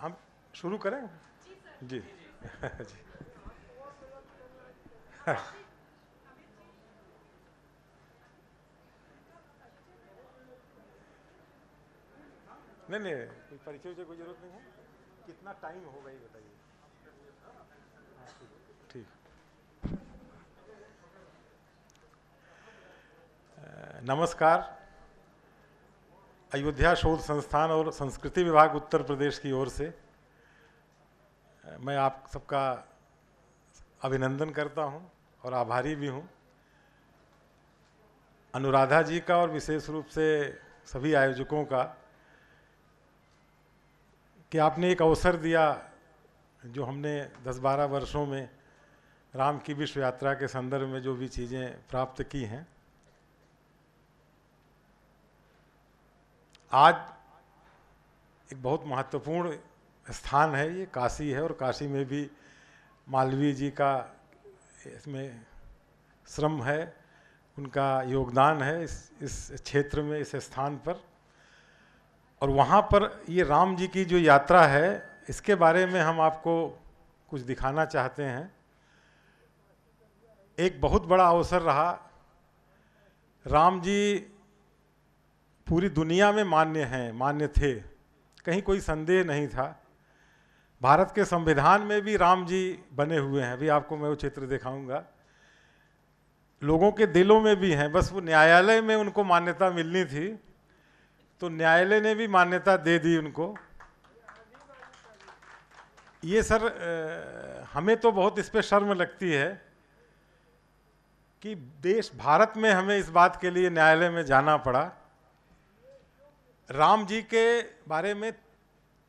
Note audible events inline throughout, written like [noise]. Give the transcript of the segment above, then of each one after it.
हम शुरू करें जी [laughs] जी नहीं नहीं परिचय की कोई जरूरत नहीं है कितना टाइम होगा ये बताइए ठीक नमस्कार अयोध्या शोध संस्थान और संस्कृति विभाग उत्तर प्रदेश की ओर से मैं आप सबका अभिनंदन करता हूँ और आभारी भी हूँ अनुराधा जी का और विशेष रूप से सभी आयोजकों का कि आपने एक अवसर दिया जो हमने 10-12 वर्षों में राम की विश्व यात्रा के संदर्भ में जो भी चीज़ें प्राप्त की हैं आज एक बहुत महत्वपूर्ण स्थान है ये काशी है और काशी में भी मालवीय जी का इसमें श्रम है उनका योगदान है इस इस क्षेत्र में इस स्थान पर और वहाँ पर ये राम जी की जो यात्रा है इसके बारे में हम आपको कुछ दिखाना चाहते हैं एक बहुत बड़ा अवसर रहा राम जी पूरी दुनिया में मान्य हैं मान्य थे कहीं कोई संदेह नहीं था भारत के संविधान में भी राम जी बने हुए हैं अभी आपको मैं वो चित्र दिखाऊंगा लोगों के दिलों में भी हैं बस वो न्यायालय में उनको मान्यता मिलनी थी तो न्यायालय ने भी मान्यता दे दी उनको ये सर हमें तो बहुत इस पर शर्म लगती है कि देश भारत में हमें इस बात के लिए न्यायालय में जाना पड़ा राम जी के बारे में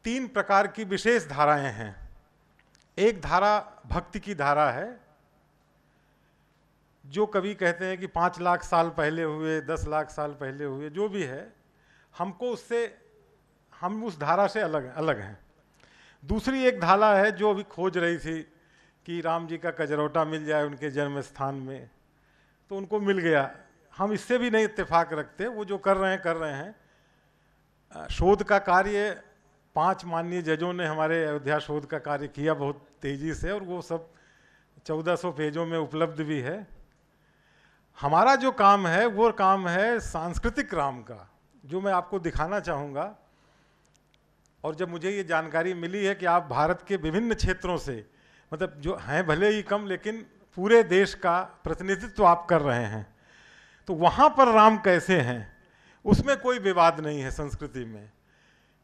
तीन प्रकार की विशेष धाराएं हैं एक धारा भक्ति की धारा है जो कभी कहते हैं कि पाँच लाख साल पहले हुए दस लाख साल पहले हुए जो भी है हमको उससे हम उस धारा से अलग अलग हैं दूसरी एक धारा है जो अभी खोज रही थी कि राम जी का कजरोटा मिल जाए उनके जन्म स्थान में तो उनको मिल गया हम इससे भी नहीं इत्तेफाक रखते वो जो कर रहे हैं कर रहे हैं शोध का कार्य पांच माननीय जजों ने हमारे अयोध्या शोध का कार्य किया बहुत तेज़ी से और वो सब 1400 पेजों में उपलब्ध भी है हमारा जो काम है वो काम है सांस्कृतिक राम का जो मैं आपको दिखाना चाहूँगा और जब मुझे ये जानकारी मिली है कि आप भारत के विभिन्न क्षेत्रों से मतलब जो हैं भले ही कम लेकिन पूरे देश का प्रतिनिधित्व आप कर रहे हैं तो वहाँ पर राम कैसे हैं उसमें कोई विवाद नहीं है संस्कृति में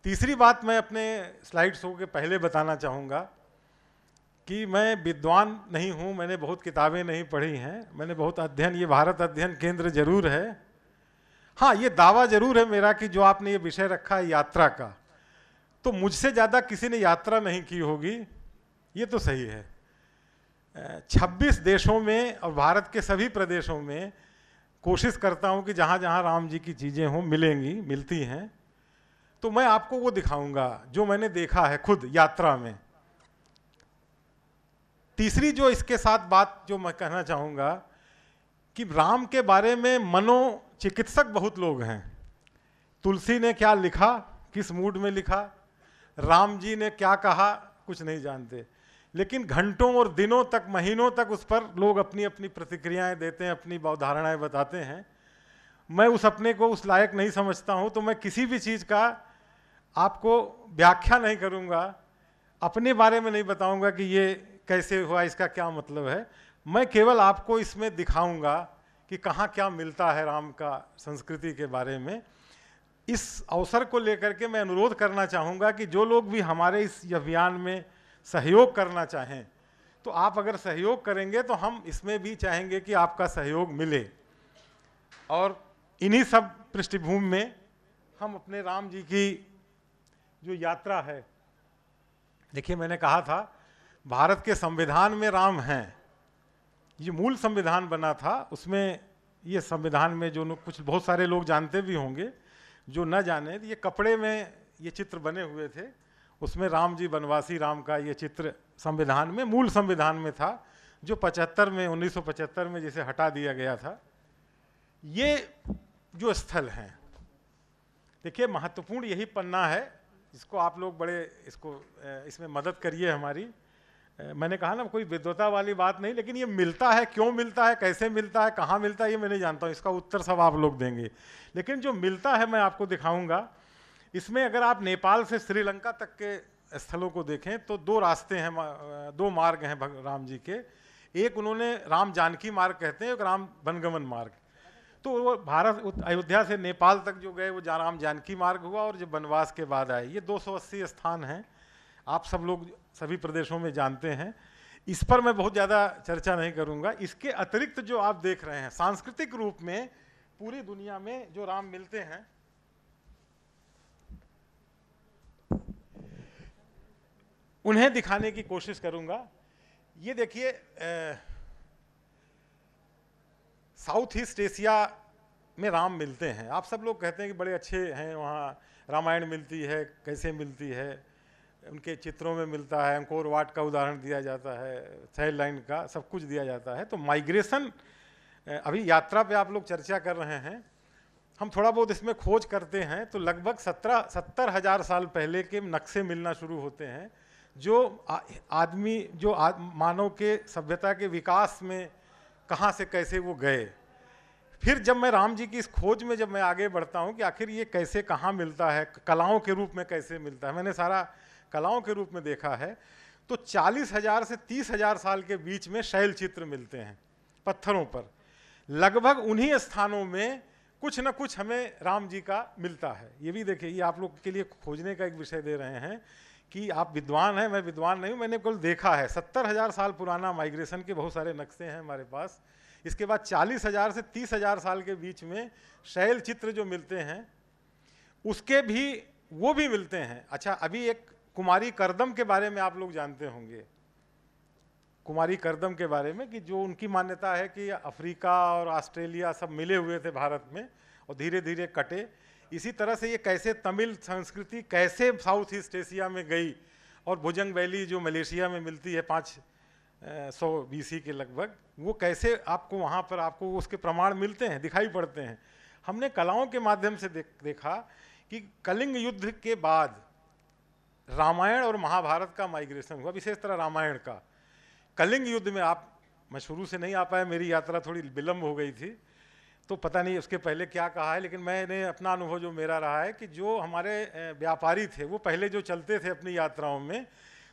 तीसरी बात मैं अपने स्लाइड शो के पहले बताना चाहूँगा कि मैं विद्वान नहीं हूँ मैंने बहुत किताबें नहीं पढ़ी हैं मैंने बहुत अध्ययन ये भारत अध्ययन केंद्र जरूर है हाँ ये दावा जरूर है मेरा कि जो आपने ये विषय रखा है यात्रा का तो मुझसे ज़्यादा किसी ने यात्रा नहीं की होगी ये तो सही है 26 देशों में और भारत के सभी प्रदेशों में कोशिश करता हूं कि जहां जहां राम जी की चीज़ें हों मिलेंगी मिलती हैं तो मैं आपको वो दिखाऊंगा जो मैंने देखा है खुद यात्रा में तीसरी जो इसके साथ बात जो मैं कहना चाहूंगा कि राम के बारे में मनोचिकित्सक बहुत लोग हैं तुलसी ने क्या लिखा किस मूड में लिखा राम जी ने क्या कहा कुछ नहीं जानते लेकिन घंटों और दिनों तक महीनों तक उस पर लोग अपनी अपनी प्रतिक्रियाएं देते हैं अपनी अवधारणाएं बताते हैं मैं उस अपने को उस लायक नहीं समझता हूं तो मैं किसी भी चीज़ का आपको व्याख्या नहीं करूंगा अपने बारे में नहीं बताऊंगा कि ये कैसे हुआ इसका क्या मतलब है मैं केवल आपको इसमें दिखाऊंगा कि कहाँ क्या मिलता है राम का संस्कृति के बारे में इस अवसर को लेकर के मैं अनुरोध करना चाहूँगा कि जो लोग भी हमारे इस अभियान में सहयोग करना चाहें तो आप अगर सहयोग करेंगे तो हम इसमें भी चाहेंगे कि आपका सहयोग मिले और इन्हीं सब पृष्ठभूमि में हम अपने राम जी की जो यात्रा है देखिए मैंने कहा था भारत के संविधान में राम हैं ये मूल संविधान बना था उसमें ये संविधान में जो कुछ बहुत सारे लोग जानते भी होंगे जो न जाने ये कपड़े में ये चित्र बने हुए थे उसमें राम जी वनवासी राम का ये चित्र संविधान में मूल संविधान में था जो 75 में 1975 में जिसे हटा दिया गया था ये जो स्थल हैं देखिए महत्वपूर्ण यही पन्ना है जिसको आप लोग बड़े इसको इसमें मदद करिए हमारी मैंने कहा ना कोई विद्वता वाली बात नहीं लेकिन ये मिलता है क्यों मिलता है कैसे मिलता है कहाँ मिलता है ये मैं नहीं जानता हूँ इसका उत्तर सब आप लोग देंगे लेकिन जो मिलता है मैं आपको दिखाऊंगा इसमें अगर आप नेपाल से श्रीलंका तक के स्थलों को देखें तो दो रास्ते हैं दो मार्ग हैं राम जी के एक उन्होंने राम जानकी मार्ग कहते हैं एक राम वनगमन मार्ग तो वो भारत अयोध्या से नेपाल तक जो गए वो जा राम जानकी मार्ग हुआ और जो वनवास के बाद आए ये 280 स्थान हैं आप सब लोग सभी प्रदेशों में जानते हैं इस पर मैं बहुत ज़्यादा चर्चा नहीं करूँगा इसके अतिरिक्त जो आप देख रहे हैं सांस्कृतिक रूप में पूरी दुनिया में जो राम मिलते हैं उन्हें दिखाने की कोशिश करूंगा ये देखिए साउथ ईस्ट एशिया में राम मिलते हैं आप सब लोग कहते हैं कि बड़े अच्छे हैं वहाँ रामायण मिलती है कैसे मिलती है उनके चित्रों में मिलता है अंकोर वाट का उदाहरण दिया जाता है थैल लाइन का सब कुछ दिया जाता है तो माइग्रेशन अभी यात्रा पे आप लोग चर्चा कर रहे हैं हम थोड़ा बहुत इसमें खोज करते हैं तो लगभग सत्रह सत्तर हज़ार साल पहले के नक्शे मिलना शुरू होते हैं जो आदमी जो आद, मानव के सभ्यता के विकास में कहाँ से कैसे वो गए फिर जब मैं राम जी की इस खोज में जब मैं आगे बढ़ता हूँ कि आखिर ये कैसे कहाँ मिलता है कलाओं के रूप में कैसे मिलता है मैंने सारा कलाओं के रूप में देखा है तो चालीस हजार से तीस हजार साल के बीच में शैल चित्र मिलते हैं पत्थरों पर लगभग उन्हीं स्थानों में कुछ न कुछ हमें राम जी का मिलता है ये भी देखिए ये आप लोग के लिए खोजने का एक विषय दे रहे हैं कि आप विद्वान हैं मैं विद्वान नहीं हूँ मैंने कुल देखा है सत्तर हज़ार साल पुराना माइग्रेशन के बहुत सारे नक्शे हैं हमारे पास इसके बाद चालीस हज़ार से तीस हज़ार साल के बीच में शैल चित्र जो मिलते हैं उसके भी वो भी मिलते हैं अच्छा अभी एक कुमारी करदम के बारे में आप लोग जानते होंगे कुमारी करदम के बारे में कि जो उनकी मान्यता है कि अफ्रीका और ऑस्ट्रेलिया सब मिले हुए थे भारत में और धीरे धीरे कटे इसी तरह से ये कैसे तमिल संस्कृति कैसे साउथ ईस्ट एशिया में गई और भुजंग वैली जो मलेशिया में मिलती है पाँच सौ बी के लगभग वो कैसे आपको वहाँ पर आपको उसके प्रमाण मिलते हैं दिखाई पड़ते हैं हमने कलाओं के माध्यम से देख देखा कि कलिंग युद्ध के बाद रामायण और महाभारत का माइग्रेशन हुआ विशेष तरह रामायण का कलिंग युद्ध में आप मैं शुरू से नहीं आ पाया मेरी यात्रा थोड़ी विलम्ब हो गई थी तो पता नहीं उसके पहले क्या कहा है लेकिन मैंने अपना अनुभव जो मेरा रहा है कि जो हमारे व्यापारी थे वो पहले जो चलते थे अपनी यात्राओं में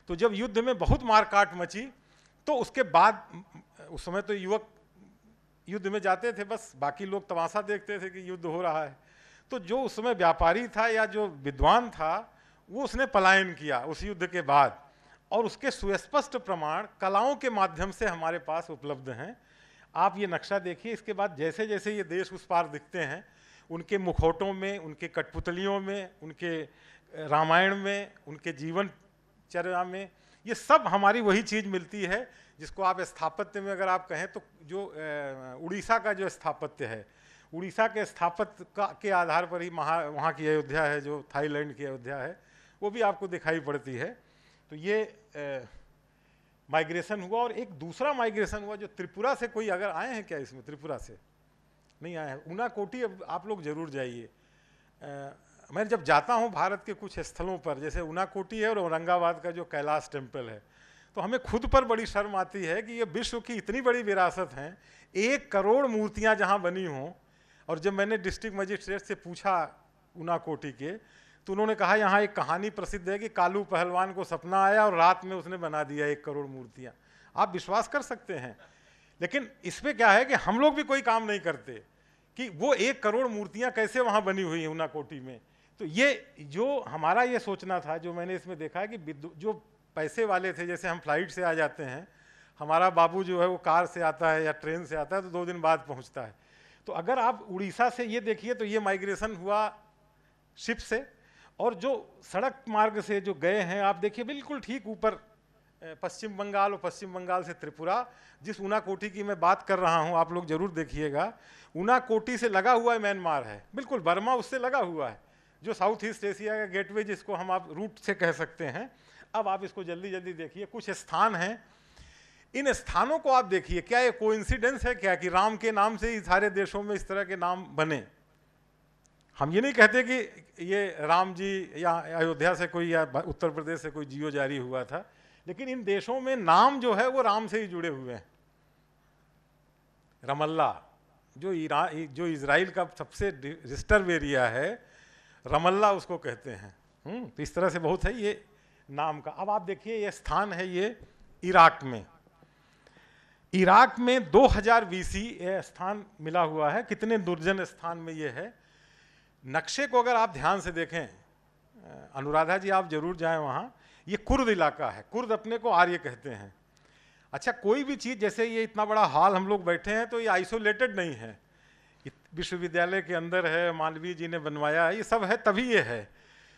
तो जब युद्ध में बहुत मारकाट मची तो उसके बाद उस समय तो युवक युद्ध में जाते थे बस बाकी लोग तमाशा देखते थे कि युद्ध हो रहा है तो जो उस समय व्यापारी था या जो विद्वान था वो उसने पलायन किया उस युद्ध के बाद और उसके सुस्पष्ट प्रमाण कलाओं के माध्यम से हमारे पास उपलब्ध हैं आप ये नक्शा देखिए इसके बाद जैसे जैसे ये देश उस पार दिखते हैं उनके मुखौटों में उनके कठपुतलियों में उनके रामायण में उनके जीवन चर्या में ये सब हमारी वही चीज़ मिलती है जिसको आप स्थापत्य में अगर आप कहें तो जो उड़ीसा का जो स्थापत्य है उड़ीसा के स्थापत्य का के आधार पर ही महा वहाँ की अयोध्या है जो थाईलैंड की अयोध्या है वो भी आपको दिखाई पड़ती है तो ये माइग्रेशन हुआ और एक दूसरा माइग्रेशन हुआ जो त्रिपुरा से कोई अगर आए हैं क्या इसमें त्रिपुरा से नहीं आए हैं ऊना कोटी अब आप लोग जरूर जाइए मैं जब जाता हूँ भारत के कुछ स्थलों पर जैसे ऊना कोटी है और औरंगाबाद का जो कैलाश टेम्पल है तो हमें खुद पर बड़ी शर्म आती है कि ये विश्व की इतनी बड़ी विरासत हैं एक करोड़ मूर्तियाँ जहाँ बनी हों और जब मैंने डिस्ट्रिक्ट मजिस्ट्रेट से पूछा ऊना कोटी के तो उन्होंने कहा यहाँ एक कहानी प्रसिद्ध है कि कालू पहलवान को सपना आया और रात में उसने बना दिया एक करोड़ मूर्तियाँ आप विश्वास कर सकते हैं लेकिन इसमें क्या है कि हम लोग भी कोई काम नहीं करते कि वो एक करोड़ मूर्तियाँ कैसे वहाँ बनी हुई हैं उनाकोटी में तो ये जो हमारा ये सोचना था जो मैंने इसमें देखा है कि जो पैसे वाले थे जैसे हम फ्लाइट से आ जाते हैं हमारा बाबू जो है वो कार से आता है या ट्रेन से आता है तो दो दिन बाद पहुंचता है तो अगर आप उड़ीसा से ये देखिए तो ये माइग्रेशन हुआ शिप से और जो सड़क मार्ग से जो गए हैं आप देखिए बिल्कुल ठीक ऊपर पश्चिम बंगाल और पश्चिम बंगाल से त्रिपुरा जिस ऊनाकोटी की मैं बात कर रहा हूँ आप लोग जरूर देखिएगा ऊनाकोटी से लगा हुआ है म्यांमार है बिल्कुल बर्मा उससे लगा हुआ है जो साउथ ईस्ट एशिया का गेटवे जिसको हम आप रूट से कह सकते हैं अब आप इसको जल्दी जल्दी देखिए कुछ स्थान हैं इन स्थानों को आप देखिए क्या ये कोइंसिडेंस है क्या कि राम के नाम से ही सारे देशों में इस तरह के नाम बने हम ये नहीं कहते कि ये राम जी या अयोध्या से कोई या उत्तर प्रदेश से कोई जियो जारी हुआ था लेकिन इन देशों में नाम जो है वो राम से ही जुड़े हुए हैं रमल्ला जो इरा जो इसराइल का सबसे रिस्टर्व एरिया है रमल्ला उसको कहते हैं हम्म, तो इस तरह से बहुत है ये नाम का अब आप देखिए ये स्थान है ये इराक में इराक में 2000 बीसी यह स्थान मिला हुआ है कितने दुर्जन स्थान में ये है नक्शे को अगर आप ध्यान से देखें अनुराधा जी आप जरूर जाएं वहाँ ये कुर्द इलाका है कुर्द अपने को आर्य कहते हैं अच्छा कोई भी चीज़ जैसे ये इतना बड़ा हाल हम लोग बैठे हैं तो ये आइसोलेटेड नहीं है विश्वविद्यालय के अंदर है मालवीय जी ने बनवाया है ये सब है तभी ये है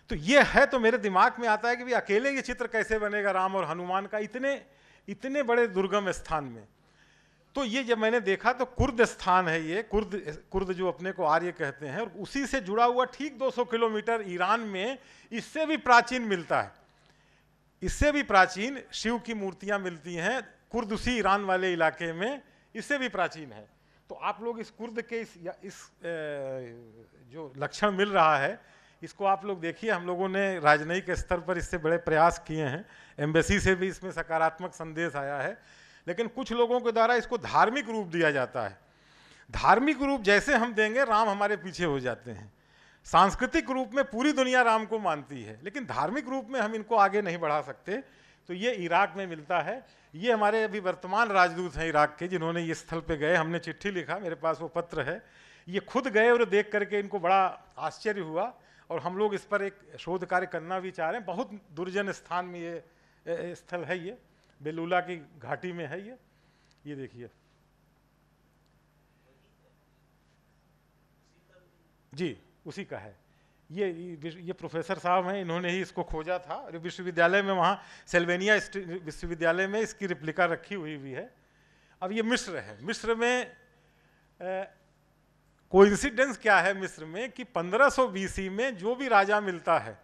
तो ये है तो मेरे दिमाग में आता है कि भाई अकेले ये चित्र कैसे बनेगा राम और हनुमान का इतने इतने बड़े दुर्गम स्थान में तो ये जब मैंने देखा तो कुर्द स्थान है ये कुर्द कुर्द जो अपने को आर्य कहते हैं और उसी से जुड़ा हुआ ठीक 200 किलोमीटर ईरान में इससे भी प्राचीन मिलता है इससे भी प्राचीन शिव की मूर्तियां मिलती हैं कुर्द उसी ईरान वाले इलाके में इससे भी प्राचीन है तो आप लोग इस कुर्द के इस, या इस ए, जो लक्षण मिल रहा है इसको आप लोग देखिए हम लोगों ने राजनयिक स्तर पर इससे बड़े प्रयास किए हैं एम्बेसी से भी इसमें सकारात्मक संदेश आया है लेकिन कुछ लोगों के द्वारा इसको धार्मिक रूप दिया जाता है धार्मिक रूप जैसे हम देंगे राम हमारे पीछे हो जाते हैं सांस्कृतिक रूप में पूरी दुनिया राम को मानती है लेकिन धार्मिक रूप में हम इनको आगे नहीं बढ़ा सकते तो ये इराक में मिलता है ये हमारे अभी वर्तमान राजदूत हैं इराक के जिन्होंने ये स्थल पे गए हमने चिट्ठी लिखा मेरे पास वो पत्र है ये खुद गए और देख करके इनको बड़ा आश्चर्य हुआ और हम लोग इस पर एक शोध कार्य करना भी चाह रहे हैं बहुत दुर्जन स्थान में ये स्थल है ये बेलूला की घाटी में है ये ये देखिए जी उसी का है ये ये प्रोफेसर साहब हैं इन्होंने ही इसको खोजा था और विश्वविद्यालय में वहाँ सेल्वेनिया विश्वविद्यालय में इसकी रिप्लिका रखी हुई भी है अब ये मिस्र है मिस्र में कोइंसिडेंस क्या है मिस्र में कि 1500 बीसी में जो भी राजा मिलता है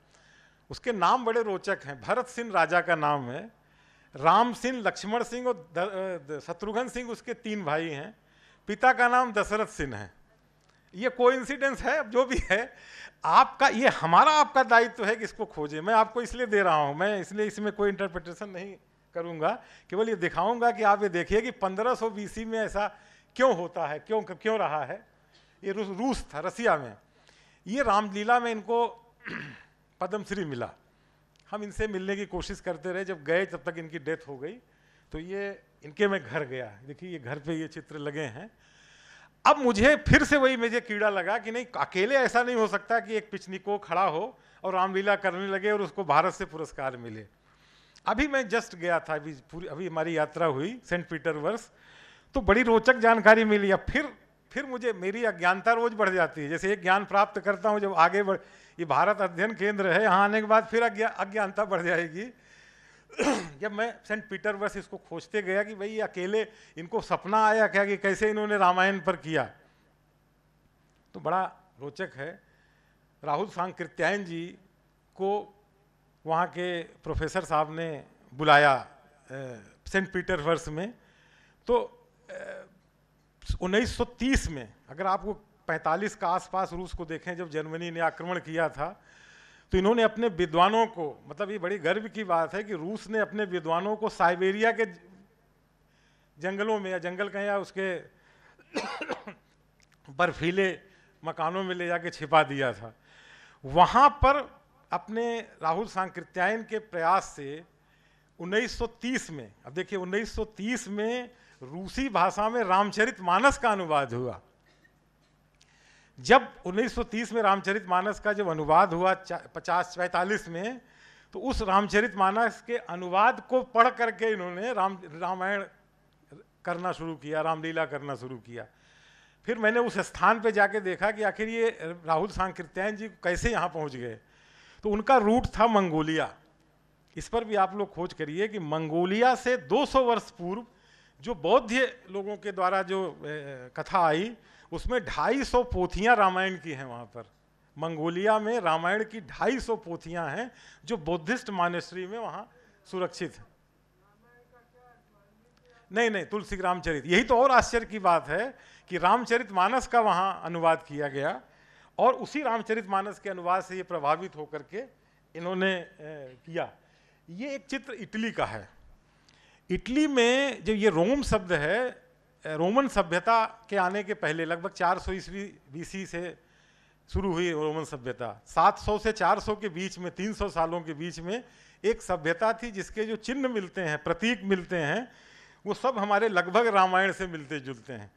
उसके नाम बड़े रोचक हैं भरत सिंह राजा का नाम है राम सिंह लक्ष्मण सिंह और शत्रुघ्न सिंह उसके तीन भाई हैं पिता का नाम दशरथ सिंह है ये कोइंसिडेंस है जो भी है आपका ये हमारा आपका दायित्व तो है कि इसको खोजें मैं आपको इसलिए दे रहा हूँ मैं इसलिए इसमें कोई इंटरप्रिटेशन नहीं करूँगा केवल ये दिखाऊँगा कि आप ये देखिए कि पंद्रह सौ में ऐसा क्यों होता है क्यों क्यों रहा है ये रूस रूस था रसिया में ये रामलीला में इनको [clears throat] पद्मश्री मिला हम इनसे मिलने की कोशिश करते रहे जब गए तब तक इनकी डेथ हो गई तो ये इनके में घर गया देखिए ये घर पे ये चित्र लगे हैं अब मुझे फिर से वही मुझे कीड़ा लगा कि नहीं अकेले ऐसा नहीं हो सकता कि एक पिचनिको खड़ा हो और रामलीला करने लगे और उसको भारत से पुरस्कार मिले अभी मैं जस्ट गया था अभी पूरी अभी हमारी यात्रा हुई सेंट पीटर वर्स तो बड़ी रोचक जानकारी मिली अब फिर फिर मुझे मेरी अज्ञानता रोज बढ़ जाती है जैसे एक ज्ञान प्राप्त करता हूँ जब आगे बढ़ ये भारत अध्ययन केंद्र है यहाँ आने के बाद फिर अज्ञा अज्ञानता बढ़ जाएगी [clears throat] जब मैं सेंट पीटरबर्स इसको खोजते गया कि भाई अकेले इनको सपना आया क्या कि कैसे इन्होंने रामायण पर किया तो बड़ा रोचक है राहुल सांकृत्यायन जी को वहाँ के प्रोफेसर साहब ने बुलाया सेंट पीटर वर्ष में तो 1930 में अगर आपको 1945 का आसपास रूस को देखें जब जर्मनी ने आक्रमण किया था तो इन्होंने अपने विद्वानों को मतलब ये बड़ी गर्व की बात है कि रूस ने अपने विद्वानों को साइबेरिया के जंगलों में या जंगल कहें या उसके [coughs] बर्फीले मकानों में ले जाके छिपा दिया था वहाँ पर अपने राहुल सांकृत्यायन के प्रयास से 1930 में अब देखिए 1930 में रूसी भाषा में रामचरित मानस का अनुवाद हुआ जब 1930 में रामचरित मानस का जब अनुवाद हुआ पचास पैंतालीस में तो उस रामचरित मानस के अनुवाद को पढ़ करके इन्होंने राम रामायण करना शुरू किया रामलीला करना शुरू किया फिर मैंने उस स्थान पे जाके देखा कि आखिर ये राहुल सांकृत्यायन जी कैसे यहाँ पहुँच गए तो उनका रूट था मंगोलिया इस पर भी आप लोग खोज करिए कि मंगोलिया से 200 वर्ष पूर्व जो बौद्ध लोगों के द्वारा जो कथा आई उसमें ढाई सौ पोथियां रामायण की हैं वहाँ पर मंगोलिया में रामायण की ढाई सौ पोथियां हैं जो बुद्धिस्ट मानसरी में वहाँ सुरक्षित हैं नहीं नहीं तुलसी रामचरित यही तो और आश्चर्य की बात है कि रामचरित मानस का वहाँ अनुवाद किया गया और उसी रामचरित मानस के अनुवाद से ये प्रभावित होकर के इन्होंने किया ये एक चित्र इटली का है इटली में जो ये रोम शब्द है रोमन सभ्यता के आने के पहले लगभग 400 सौ ईस्वी बीसी से शुरू हुई रोमन सभ्यता 700 से 400 के बीच में 300 सालों के बीच में एक सभ्यता थी जिसके जो चिन्ह मिलते हैं प्रतीक मिलते हैं वो सब हमारे लगभग रामायण से मिलते जुलते हैं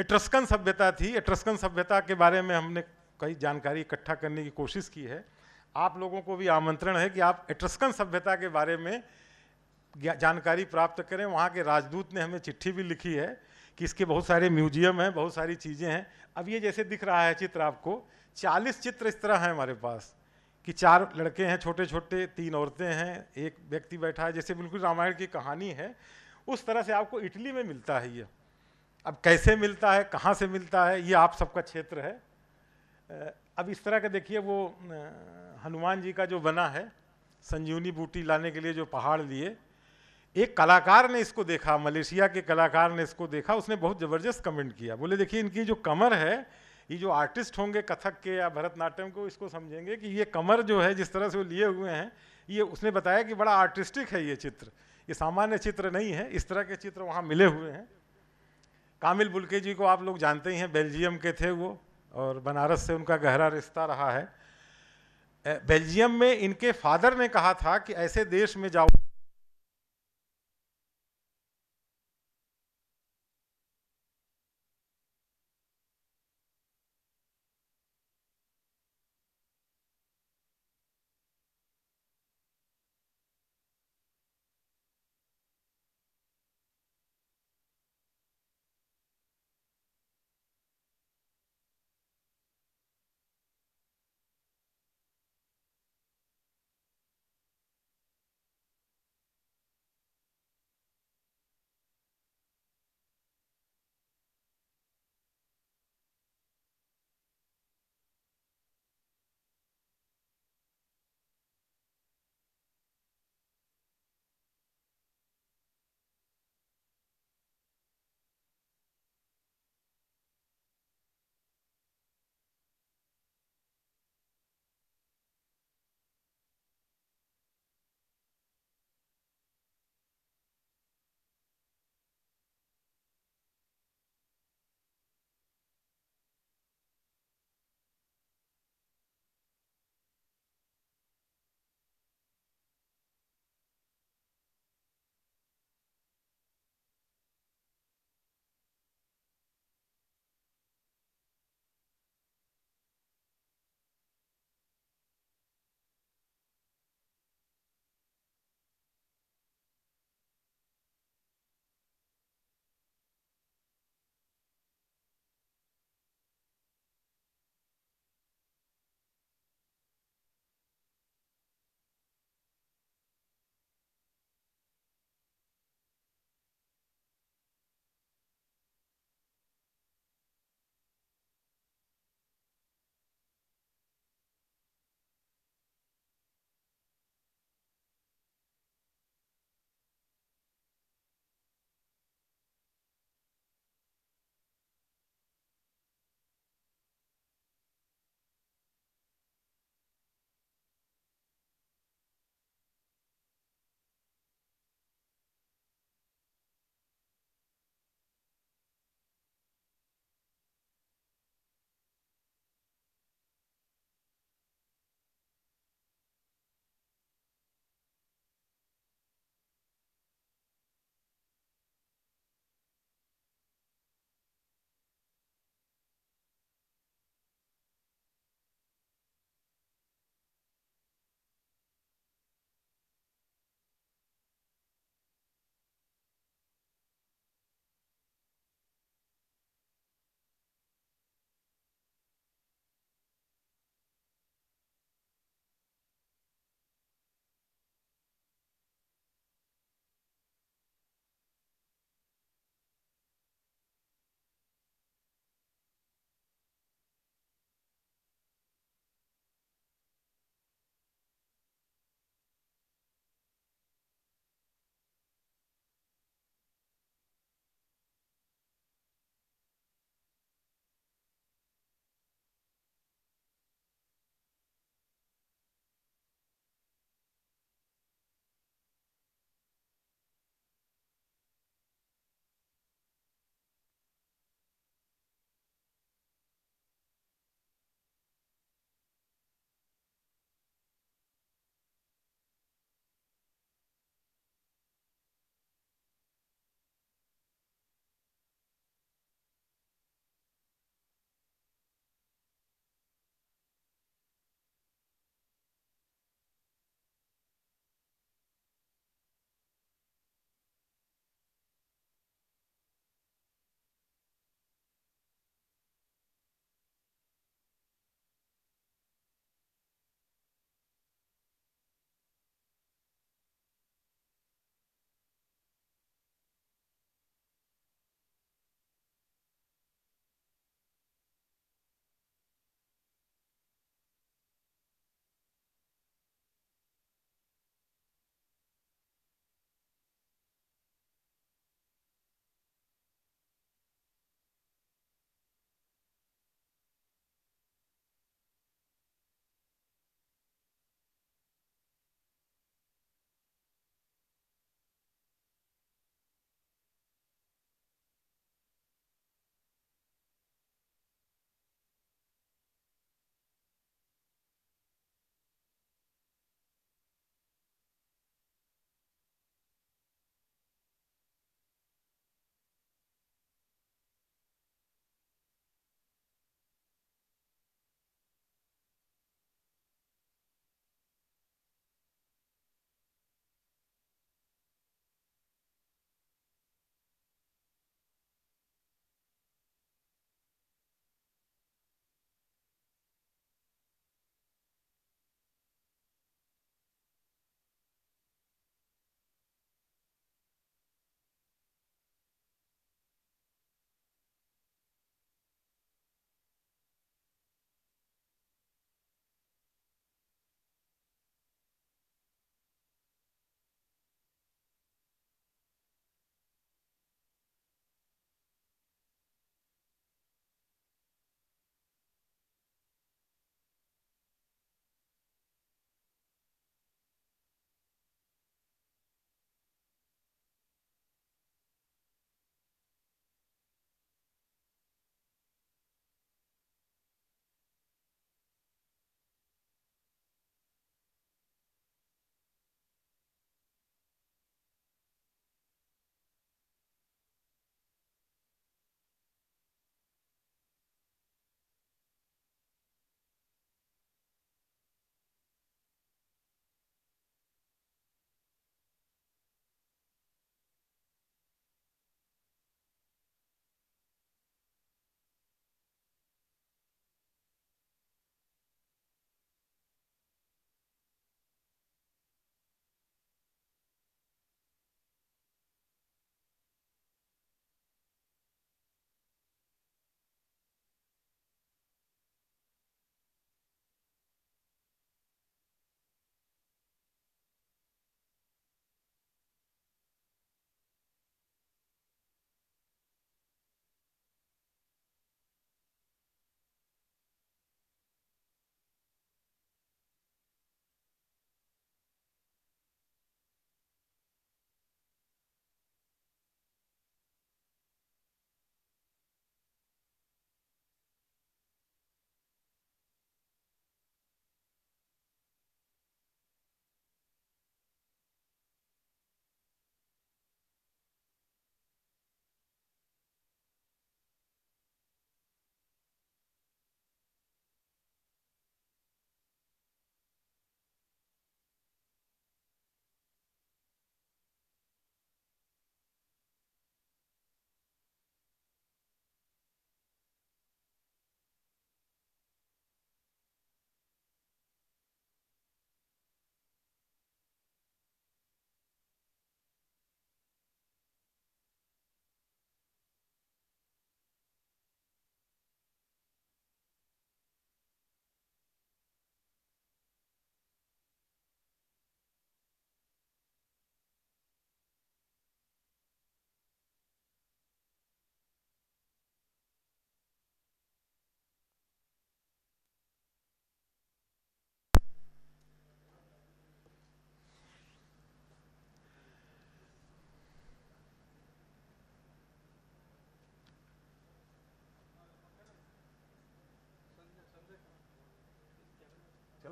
एट्रस्कन सभ्यता थी एट्रस्कन सभ्यता के बारे में हमने कई जानकारी इकट्ठा करने की कोशिश की है आप लोगों को भी आमंत्रण है कि आप एट्रस्कन सभ्यता के बारे में जानकारी प्राप्त करें वहाँ के राजदूत ने हमें चिट्ठी भी लिखी है कि इसके बहुत सारे म्यूजियम हैं बहुत सारी चीज़ें हैं अब ये जैसे दिख रहा है चित्र आपको चालीस चित्र इस तरह हैं हमारे पास कि चार लड़के हैं छोटे छोटे तीन औरतें हैं एक व्यक्ति बैठा है जैसे बिल्कुल रामायण की कहानी है उस तरह से आपको इटली में मिलता है ये अब कैसे मिलता है कहाँ से मिलता है ये आप सबका क्षेत्र है अब इस तरह का देखिए वो हनुमान जी का जो बना है संजीवनी बूटी लाने के लिए जो पहाड़ लिए एक कलाकार ने इसको देखा मलेशिया के कलाकार ने इसको देखा उसने बहुत ज़बरदस्त कमेंट किया बोले देखिए इनकी जो कमर है ये जो आर्टिस्ट होंगे कथक के या भरतनाट्यम को इसको समझेंगे कि ये कमर जो है जिस तरह से वो लिए हुए हैं ये उसने बताया कि बड़ा आर्टिस्टिक है ये चित्र ये सामान्य चित्र नहीं है इस तरह के चित्र वहाँ मिले हुए हैं कामिल बुल्के जी को आप लोग जानते ही हैं बेल्जियम के थे वो और बनारस से उनका गहरा रिश्ता रहा है बेल्जियम में इनके फादर ने कहा था कि ऐसे देश में जाओ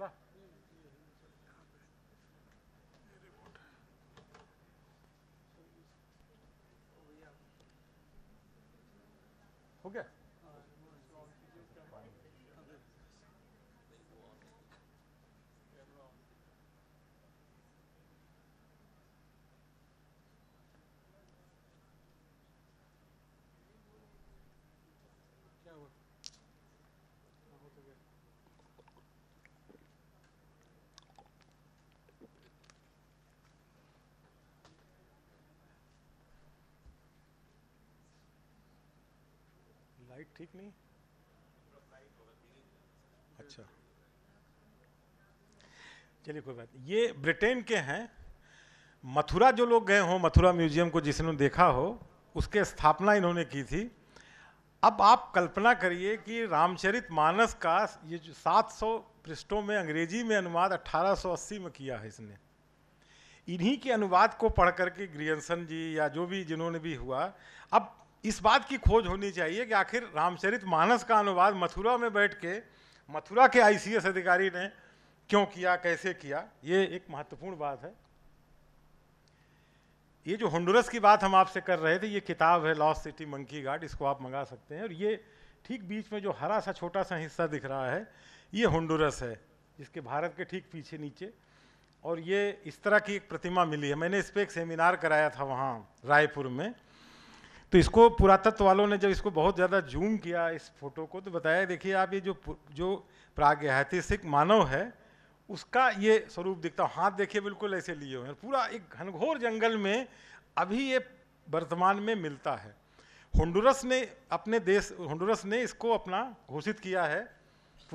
चला हो गया लाइट ठीक नहीं अच्छा चलिए कोई बात ये ब्रिटेन के हैं मथुरा जो लोग गए हों मथुरा म्यूजियम को जिसने देखा हो उसके स्थापना इन्होंने की थी अब आप कल्पना करिए कि रामचरित मानस का ये जो 700 सौ पृष्ठों में अंग्रेजी में अनुवाद 1880 में किया है इसने इन्हीं के अनुवाद को पढ़ करके ग्रियंसन जी या जो भी जिन्होंने भी हुआ अब इस बात की खोज होनी चाहिए कि आखिर रामचरित मानस का अनुवाद मथुरा में बैठ के मथुरा के आईसीएस अधिकारी ने क्यों किया कैसे किया ये एक महत्वपूर्ण बात है ये जो होंडुरस की बात हम आपसे कर रहे थे ये किताब है लॉस सिटी मंकी गार्ड इसको आप मंगा सकते हैं और ये ठीक बीच में जो हरा सा छोटा सा हिस्सा दिख रहा है ये होंडुरस है इसके भारत के ठीक पीछे नीचे और ये इस तरह की एक प्रतिमा मिली है मैंने इस पर एक सेमिनार कराया था वहाँ रायपुर में तो इसको पुरातत्व वालों ने जब इसको बहुत ज़्यादा जूम किया इस फोटो को तो बताया देखिए आप ये जो जो प्रागैतिहासिक मानव है उसका ये स्वरूप दिखता हूँ हाथ देखिए बिल्कुल ऐसे लिए हुए हैं पूरा एक घनघोर जंगल में अभी ये वर्तमान में मिलता है होंडुरस ने अपने देश होंडुरस ने इसको अपना घोषित किया है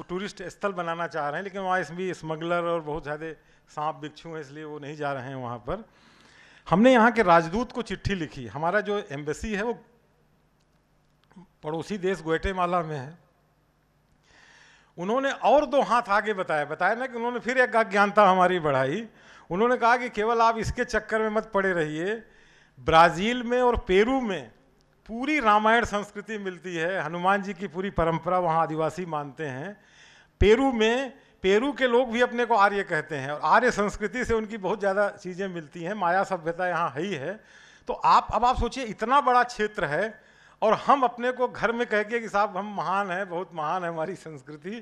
टूरिस्ट स्थल बनाना चाह रहे हैं लेकिन वहाँ इसमें स्मगलर और बहुत ज़्यादा सांप बिच्छू हैं इसलिए वो नहीं जा रहे हैं वहाँ पर हमने यहाँ के राजदूत को चिट्ठी लिखी हमारा जो एम्बेसी है वो पड़ोसी देश गोयटेमाला में है उन्होंने और दो हाथ आगे बताया बताया ना कि उन्होंने फिर एक अज्ञानता हमारी बढ़ाई उन्होंने कहा कि केवल आप इसके चक्कर में मत पड़े रहिए ब्राज़ील में और पेरू में पूरी रामायण संस्कृति मिलती है हनुमान जी की पूरी परंपरा वहाँ आदिवासी मानते हैं पेरू में पेरू के लोग भी अपने को आर्य कहते हैं और आर्य संस्कृति से उनकी बहुत ज़्यादा चीज़ें मिलती हैं माया सभ्यता यहाँ है ही है तो आप अब आप सोचिए इतना बड़ा क्षेत्र है और हम अपने को घर में कह के कि साहब हम महान हैं बहुत महान है हमारी संस्कृति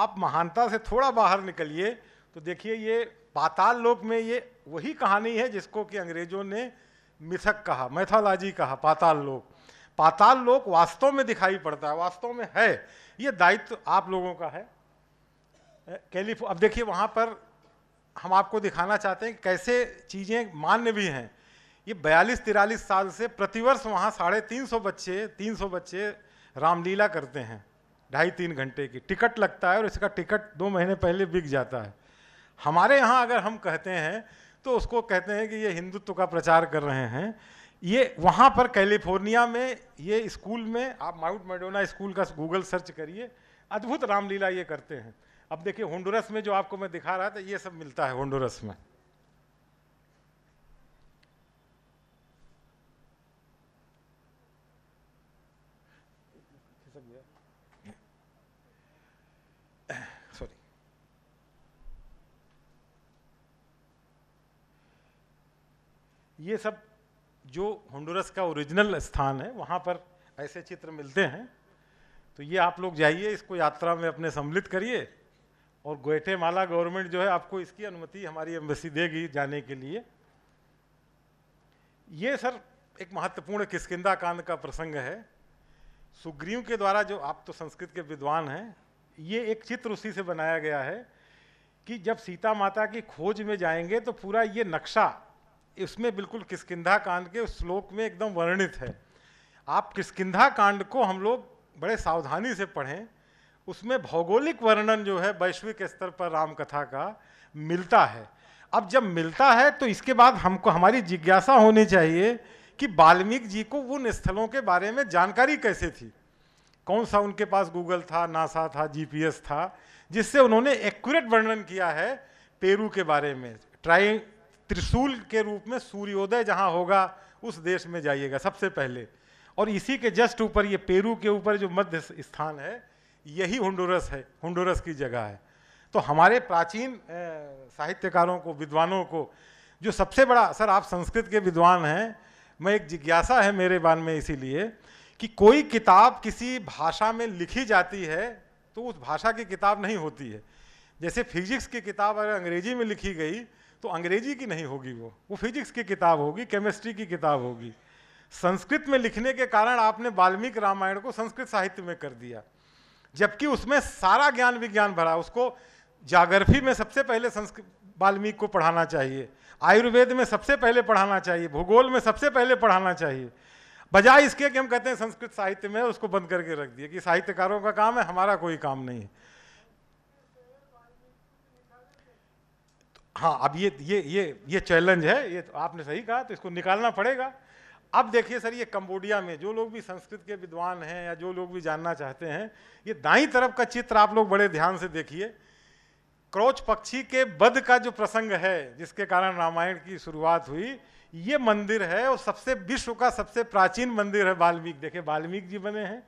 आप महानता से थोड़ा बाहर निकलिए तो देखिए ये पाताल लोक में ये वही कहानी है जिसको कि अंग्रेजों ने मिथक कहा मैथोलॉजी कहा पाताल लोक पाताल लोक वास्तव में दिखाई पड़ता है वास्तव में है ये दायित्व आप लोगों का है कैलिफो अब देखिए वहाँ पर हम आपको दिखाना चाहते हैं कैसे चीज़ें मान्य भी हैं ये बयालीस तिरालीस साल से प्रतिवर्ष वहाँ साढ़े तीन सौ बच्चे तीन सौ बच्चे रामलीला करते हैं ढाई तीन घंटे की टिकट लगता है और इसका टिकट दो महीने पहले बिक जाता है हमारे यहाँ अगर हम कहते हैं तो उसको कहते हैं कि ये हिंदुत्व का प्रचार कर रहे हैं ये वहाँ पर कैलिफोर्निया में ये स्कूल में आप माउंट मेडोना स्कूल का गूगल सर्च करिए अद्भुत रामलीला ये करते हैं अब देखिए होंडुरस में जो आपको मैं दिखा रहा था ये सब मिलता है होंडुरस में सॉरी ये सब जो होंडुरस का ओरिजिनल स्थान है वहाँ पर ऐसे चित्र मिलते हैं तो ये आप लोग जाइए इसको यात्रा में अपने सम्मिलित करिए और माला गवर्नमेंट जो है आपको इसकी अनुमति हमारी एम्बेसी देगी जाने के लिए ये सर एक महत्वपूर्ण किसकिंदा कांड का प्रसंग है सुग्रीव के द्वारा जो आप तो संस्कृत के विद्वान हैं ये एक चित्र उसी से बनाया गया है कि जब सीता माता की खोज में जाएंगे तो पूरा ये नक्शा इसमें बिल्कुल किसकिंधा कांड के श्लोक में एकदम वर्णित है आप किसकिंधा कांड को हम लोग बड़े सावधानी से पढ़ें उसमें भौगोलिक वर्णन जो है वैश्विक स्तर पर रामकथा का मिलता है अब जब मिलता है तो इसके बाद हमको हमारी जिज्ञासा होनी चाहिए कि वाल्मीकि जी को उन स्थलों के बारे में जानकारी कैसे थी कौन सा उनके पास गूगल था नासा था जीपीएस था जिससे उन्होंने एक्यूरेट वर्णन किया है पेरू के बारे में ट्राई त्रिशूल के रूप में सूर्योदय जहाँ होगा उस देश में जाइएगा सबसे पहले और इसी के जस्ट ऊपर ये पेरू के ऊपर जो मध्य स्थान है यही हुंडुरस है हुंडुरस की जगह है तो हमारे प्राचीन साहित्यकारों को विद्वानों को जो सबसे बड़ा सर आप संस्कृत के विद्वान हैं मैं एक जिज्ञासा है मेरे बान में इसीलिए कि कोई किताब किसी भाषा में लिखी जाती है तो उस भाषा की किताब नहीं होती है जैसे फिजिक्स की किताब अगर अंग्रेजी में लिखी गई तो अंग्रेजी की नहीं होगी वो वो फिजिक्स की किताब होगी केमिस्ट्री की किताब होगी संस्कृत में लिखने के कारण आपने वाल्मीकि रामायण को संस्कृत साहित्य में कर दिया जबकि उसमें सारा ज्ञान विज्ञान भरा उसको जागरफी में सबसे पहले संस्कृत वाल्मीकि को पढ़ाना चाहिए आयुर्वेद में सबसे पहले पढ़ाना चाहिए भूगोल में सबसे पहले पढ़ाना चाहिए बजाय इसके कि हम कहते हैं संस्कृत साहित्य में उसको बंद करके रख दिया कि साहित्यकारों का काम है हमारा कोई काम नहीं है तो हाँ अब ये ये ये ये चैलेंज है ये तो आपने सही कहा तो इसको निकालना पड़ेगा अब देखिए सर ये कंबोडिया में जो लोग भी संस्कृत के विद्वान हैं या जो लोग भी जानना चाहते हैं ये दाई तरफ का चित्र आप लोग बड़े ध्यान से देखिए क्रोच पक्षी के बध का जो प्रसंग है जिसके कारण रामायण की शुरुआत हुई ये मंदिर है और सबसे विश्व का सबसे प्राचीन मंदिर है वाल्मीकि देखिए वाल्मीकि जी बने हैं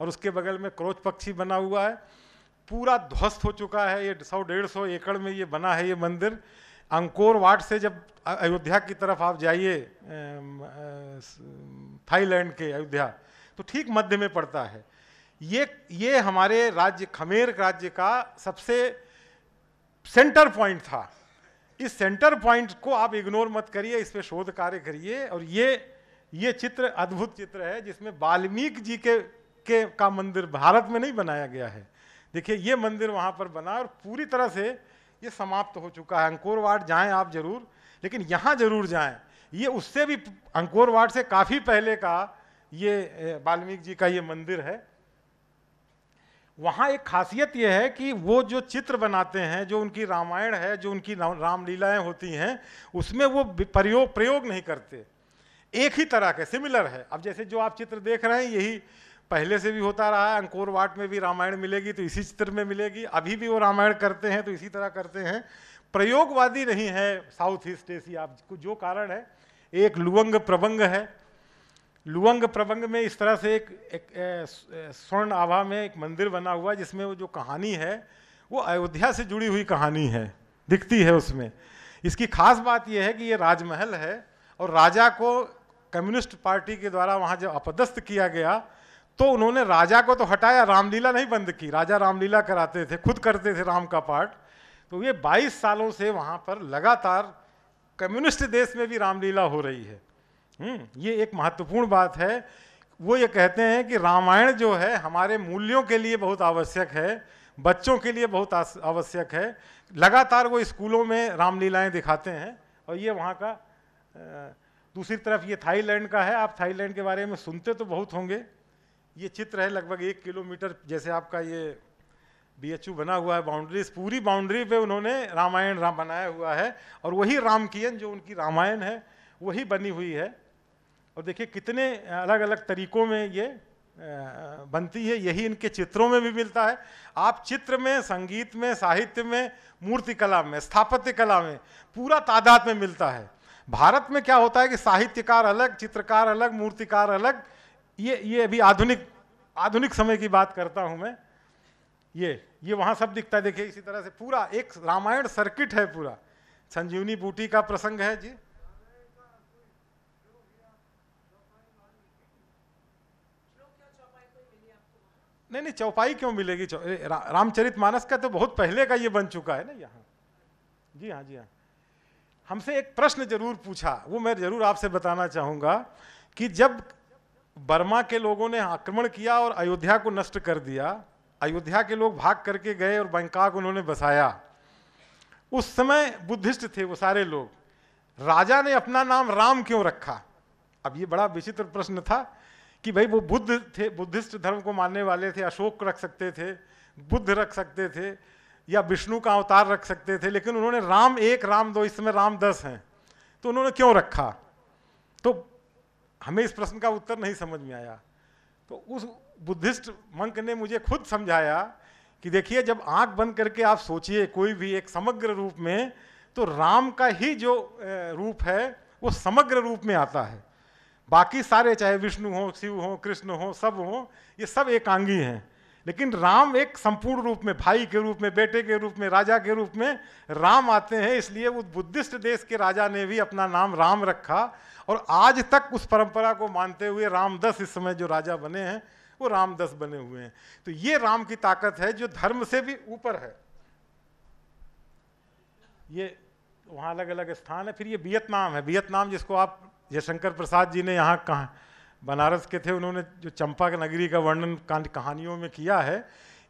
और उसके बगल में क्रोच पक्षी बना हुआ है पूरा ध्वस्त हो चुका है ये सौ डेढ़ सौ एकड़ में ये बना है ये मंदिर अंकोर वाट से जब अयोध्या की तरफ आप जाइए थाईलैंड के अयोध्या तो ठीक मध्य में पड़ता है ये ये हमारे राज्य खमेर राज्य का सबसे सेंटर पॉइंट था इस सेंटर पॉइंट को आप इग्नोर मत करिए इस पर शोध कार्य करिए और ये ये चित्र अद्भुत चित्र है जिसमें वाल्मीकि जी के के का मंदिर भारत में नहीं बनाया गया है देखिए ये मंदिर वहाँ पर बना और पूरी तरह से ये समाप्त तो हो चुका है अंकोरवाट जाएं आप जरूर लेकिन यहाँ जरूर जाएं ये उससे भी अंकोरवाट से काफ़ी पहले का ये वाल्मीकि जी का ये मंदिर है वहाँ एक खासियत ये है कि वो जो चित्र बनाते हैं जो उनकी रामायण है जो उनकी रामलीलाएँ होती हैं उसमें वो प्रयोग प्रयोग नहीं करते एक ही तरह के सिमिलर है अब जैसे जो आप चित्र देख रहे हैं यही पहले से भी होता रहा है अंकोर वाट में भी रामायण मिलेगी तो इसी चित्र में मिलेगी अभी भी वो रामायण करते हैं तो इसी तरह करते हैं प्रयोगवादी नहीं है साउथ ईस्ट एशिया जो कारण है एक लुवंग प्रबंग है लुवंग प्रबंग में इस तरह से एक, एक, एक स्वर्ण आभा में एक मंदिर बना हुआ जिसमें वो जो कहानी है वो अयोध्या से जुड़ी हुई कहानी है दिखती है उसमें इसकी खास बात यह है कि ये राजमहल है और राजा को कम्युनिस्ट पार्टी के द्वारा वहाँ जब अपदस्थ किया गया तो उन्होंने राजा को तो हटाया रामलीला नहीं बंद की राजा रामलीला कराते थे खुद करते थे राम का पाठ तो ये 22 सालों से वहाँ पर लगातार कम्युनिस्ट देश में भी रामलीला हो रही है हम्म, ये एक महत्वपूर्ण बात है वो ये कहते हैं कि रामायण जो है हमारे मूल्यों के लिए बहुत आवश्यक है बच्चों के लिए बहुत आवश्यक है लगातार वो स्कूलों में रामलीलाएँ दिखाते हैं और ये वहाँ का दूसरी तरफ ये थाईलैंड का है आप थाईलैंड के बारे में सुनते तो बहुत होंगे ये चित्र है लगभग एक किलोमीटर जैसे आपका ये बीएचयू बना हुआ है बाउंड्री पूरी बाउंड्री पे उन्होंने रामायण राम बनाया हुआ है और वही रामकियन जो उनकी रामायण है वही बनी हुई है और देखिए कितने अलग अलग तरीकों में ये बनती है यही इनके चित्रों में भी मिलता है आप चित्र में संगीत में साहित्य में मूर्ति कला में स्थापत्य कला में पूरा तादाद में मिलता है भारत में क्या होता है कि साहित्यकार अलग चित्रकार अलग मूर्तिकार अलग ये ये अभी आधुनिक आधुनिक समय की बात करता हूं मैं ये ये वहां सब दिखता है देखिए इसी तरह से पूरा एक रामायण सर्किट है पूरा संजीवनी बूटी का प्रसंग है जी नहीं नहीं चौपाई क्यों मिलेगी चौ... रा, रामचरित मानस का तो बहुत पहले का ये बन चुका है ना यहाँ जी हाँ जी हाँ हमसे एक प्रश्न जरूर पूछा वो मैं जरूर आपसे बताना चाहूंगा कि जब बर्मा के लोगों ने आक्रमण किया और अयोध्या को नष्ट कर दिया अयोध्या के लोग भाग करके गए और बैंकॉक उन्होंने बसाया उस समय बुद्धिस्ट थे वो सारे लोग राजा ने अपना नाम राम क्यों रखा अब ये बड़ा विचित्र प्रश्न था कि भाई वो बुद्ध थे बुद्धिस्ट धर्म को मानने वाले थे अशोक रख सकते थे बुद्ध रख सकते थे या विष्णु का अवतार रख सकते थे लेकिन उन्होंने राम एक राम दो इसमें राम दस हैं तो उन्होंने क्यों रखा तो हमें इस प्रश्न का उत्तर नहीं समझ में आया तो उस बुद्धिस्ट मंक ने मुझे खुद समझाया कि देखिए जब आंख बंद करके आप सोचिए कोई भी एक समग्र रूप में तो राम का ही जो रूप है वो समग्र रूप में आता है बाकी सारे चाहे विष्णु हो शिव हो कृष्ण हो सब हो ये सब एकांगी हैं लेकिन राम एक संपूर्ण रूप में भाई के रूप में बेटे के रूप में राजा के रूप में राम आते हैं इसलिए उस बुद्धिस्ट देश के राजा ने भी अपना नाम राम रखा और आज तक उस परंपरा को मानते हुए रामदस इस समय जो राजा बने हैं वो रामदस बने हुए हैं तो ये राम की ताकत है जो धर्म से भी ऊपर है ये वहाँ अलग अलग स्थान है फिर ये वियतनाम है वियतनाम जिसको आप जयशंकर प्रसाद जी ने यहाँ कहा बनारस के थे उन्होंने जो चंपा नगरी का वर्णन कहानियों में किया है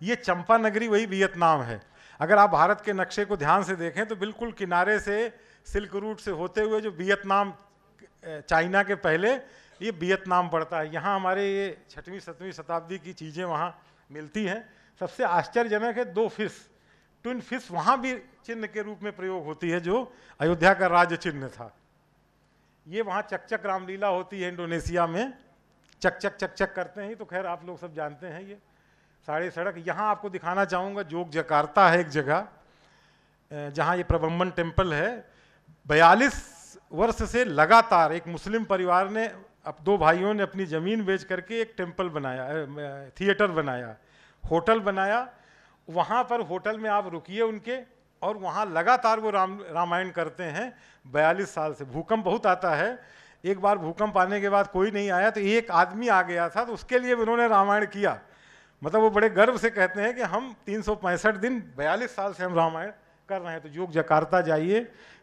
ये चंपा नगरी वही वियतनाम है अगर आप भारत के नक्शे को ध्यान से देखें तो बिल्कुल किनारे से सिल्क रूट से होते हुए जो वियतनाम चाइना के पहले ये वियतनाम पड़ता है यहाँ हमारे ये छठवीं सतवीं शताब्दी की चीज़ें वहाँ मिलती हैं सबसे आश्चर्यजनक है दो फिश ट्विन फिश वहाँ भी चिन्ह के रूप में प्रयोग होती है जो अयोध्या का राज्य चिन्ह था ये वहाँ चकचक रामलीला होती है इंडोनेशिया में चक चक चक चक करते हैं तो खैर आप लोग सब जानते हैं ये सारे सड़क यहाँ आपको दिखाना चाहूँगा जोग जकार्ता है एक जगह जहाँ ये प्रबंबन टेम्पल है बयालीस वर्ष से लगातार एक मुस्लिम परिवार ने अब दो भाइयों ने अपनी ज़मीन बेच करके एक टेम्पल बनाया थिएटर बनाया होटल बनाया वहाँ पर होटल में आप रुकिए उनके और वहाँ लगातार वो राम रामायण करते हैं बयालीस साल से भूकंप बहुत आता है एक बार भूकंप आने के बाद कोई नहीं आया तो एक आदमी आ गया था तो उसके लिए उन्होंने रामायण किया मतलब वो बड़े गर्व से कहते हैं कि हम तीन दिन बयालीस साल से हम रामायण कर रहे हैं तो योग जकार्ता जाइए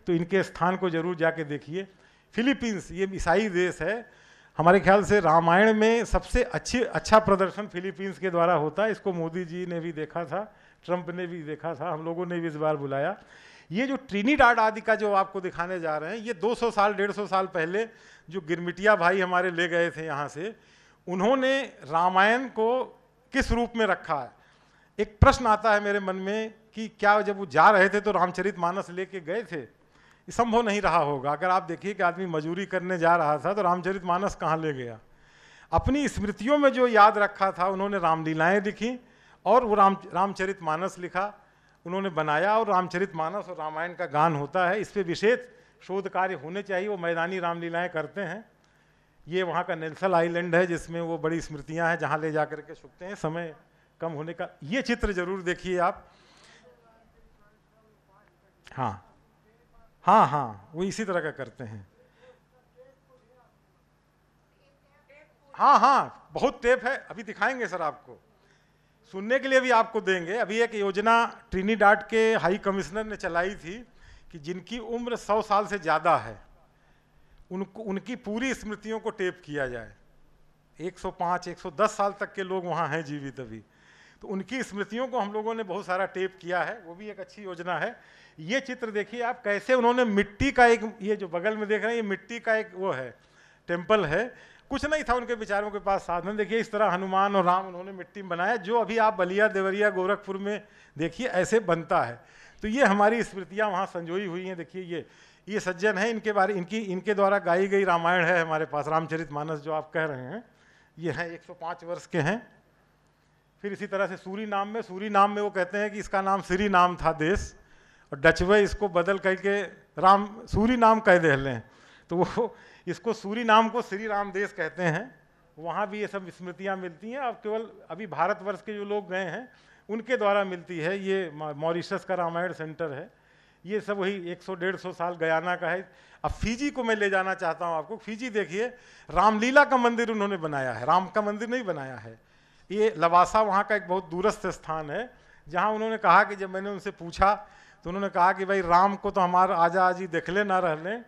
तो इनके स्थान को जरूर जाके देखिए फिलीपींस ये ईसाई देश है हमारे ख्याल से रामायण में सबसे अच्छी अच्छा प्रदर्शन फिलीपींस के द्वारा होता है इसको मोदी जी ने भी देखा था ट्रंप ने भी देखा था हम लोगों ने भी इस बार बुलाया ये जो ट्रिनीडाड आदि का जो आपको दिखाने जा रहे हैं ये 200 साल 150 साल पहले जो गिरमिटिया भाई हमारे ले गए थे यहाँ से उन्होंने रामायण को किस रूप में रखा है एक प्रश्न आता है मेरे मन में कि क्या जब वो जा रहे थे तो रामचरित मानस लेके गए थे संभव नहीं रहा होगा अगर आप देखिए कि आदमी मजूरी करने जा रहा था तो रामचरित मानस कहाँ ले गया अपनी स्मृतियों में जो याद रखा था उन्होंने रामलीलाएँ लिखी और वो राम रामचरित मानस लिखा उन्होंने बनाया और रामचरित मानस और रामायण का गान होता है इस पर विशेष शोध कार्य होने चाहिए वो मैदानी रामलीलाएं करते हैं ये वहाँ का नेल्सल आइलैंड है जिसमें वो बड़ी स्मृतियाँ हैं जहाँ ले जा करके छुपते हैं समय कम होने का ये चित्र जरूर देखिए आप हाँ हाँ हाँ वो इसी तरह का करते हैं हाँ हाँ बहुत टेप है अभी दिखाएंगे सर आपको सुनने के लिए भी आपको देंगे अभी एक योजना ट्रिनी डाट के हाई कमिश्नर ने चलाई थी कि जिनकी उम्र 100 साल से ज़्यादा है उनको उनकी पूरी स्मृतियों को टेप किया जाए 105, 110 साल तक के लोग वहाँ हैं जीवित अभी तो उनकी स्मृतियों को हम लोगों ने बहुत सारा टेप किया है वो भी एक अच्छी योजना है ये चित्र देखिए आप कैसे उन्होंने मिट्टी का एक ये जो बगल में देख रहे हैं ये मिट्टी का एक वो है टेम्पल है कुछ नहीं था उनके विचारों के पास साधन देखिए इस तरह हनुमान और राम उन्होंने मिट्टी में बनाया जो अभी आप बलिया देवरिया गोरखपुर में देखिए ऐसे बनता है तो ये हमारी स्मृतियाँ वहाँ संजोई हुई हैं देखिए ये ये सज्जन है इनके बारे इनकी इनके द्वारा गाई गई रामायण है हमारे पास रामचरित मानस जो आप कह रहे हैं ये हैं एक वर्ष के हैं फिर इसी तरह से सूरी नाम में सूरी नाम में वो कहते हैं कि इसका नाम श्री नाम था देश और डचवे इसको बदल करके राम सूरी नाम कह दे तो वो इसको सूरी नाम को श्री राम देश कहते हैं वहाँ भी ये सब स्मृतियाँ मिलती हैं अब केवल अभी भारतवर्ष के जो लोग गए हैं उनके द्वारा मिलती है ये मॉरिशस का रामायण सेंटर है ये सब वही 100 सौ साल गयाना का है अब फीजी को मैं ले जाना चाहता हूँ आपको फिजी देखिए रामलीला का मंदिर उन्होंने बनाया है राम का मंदिर नहीं बनाया है ये लवासा वहाँ का एक बहुत दूरस्थ स्थान है जहाँ उन्होंने कहा कि जब मैंने उनसे पूछा तो उन्होंने कहा कि भाई राम को तो हमारा आजा आजी देख ले ना रह लें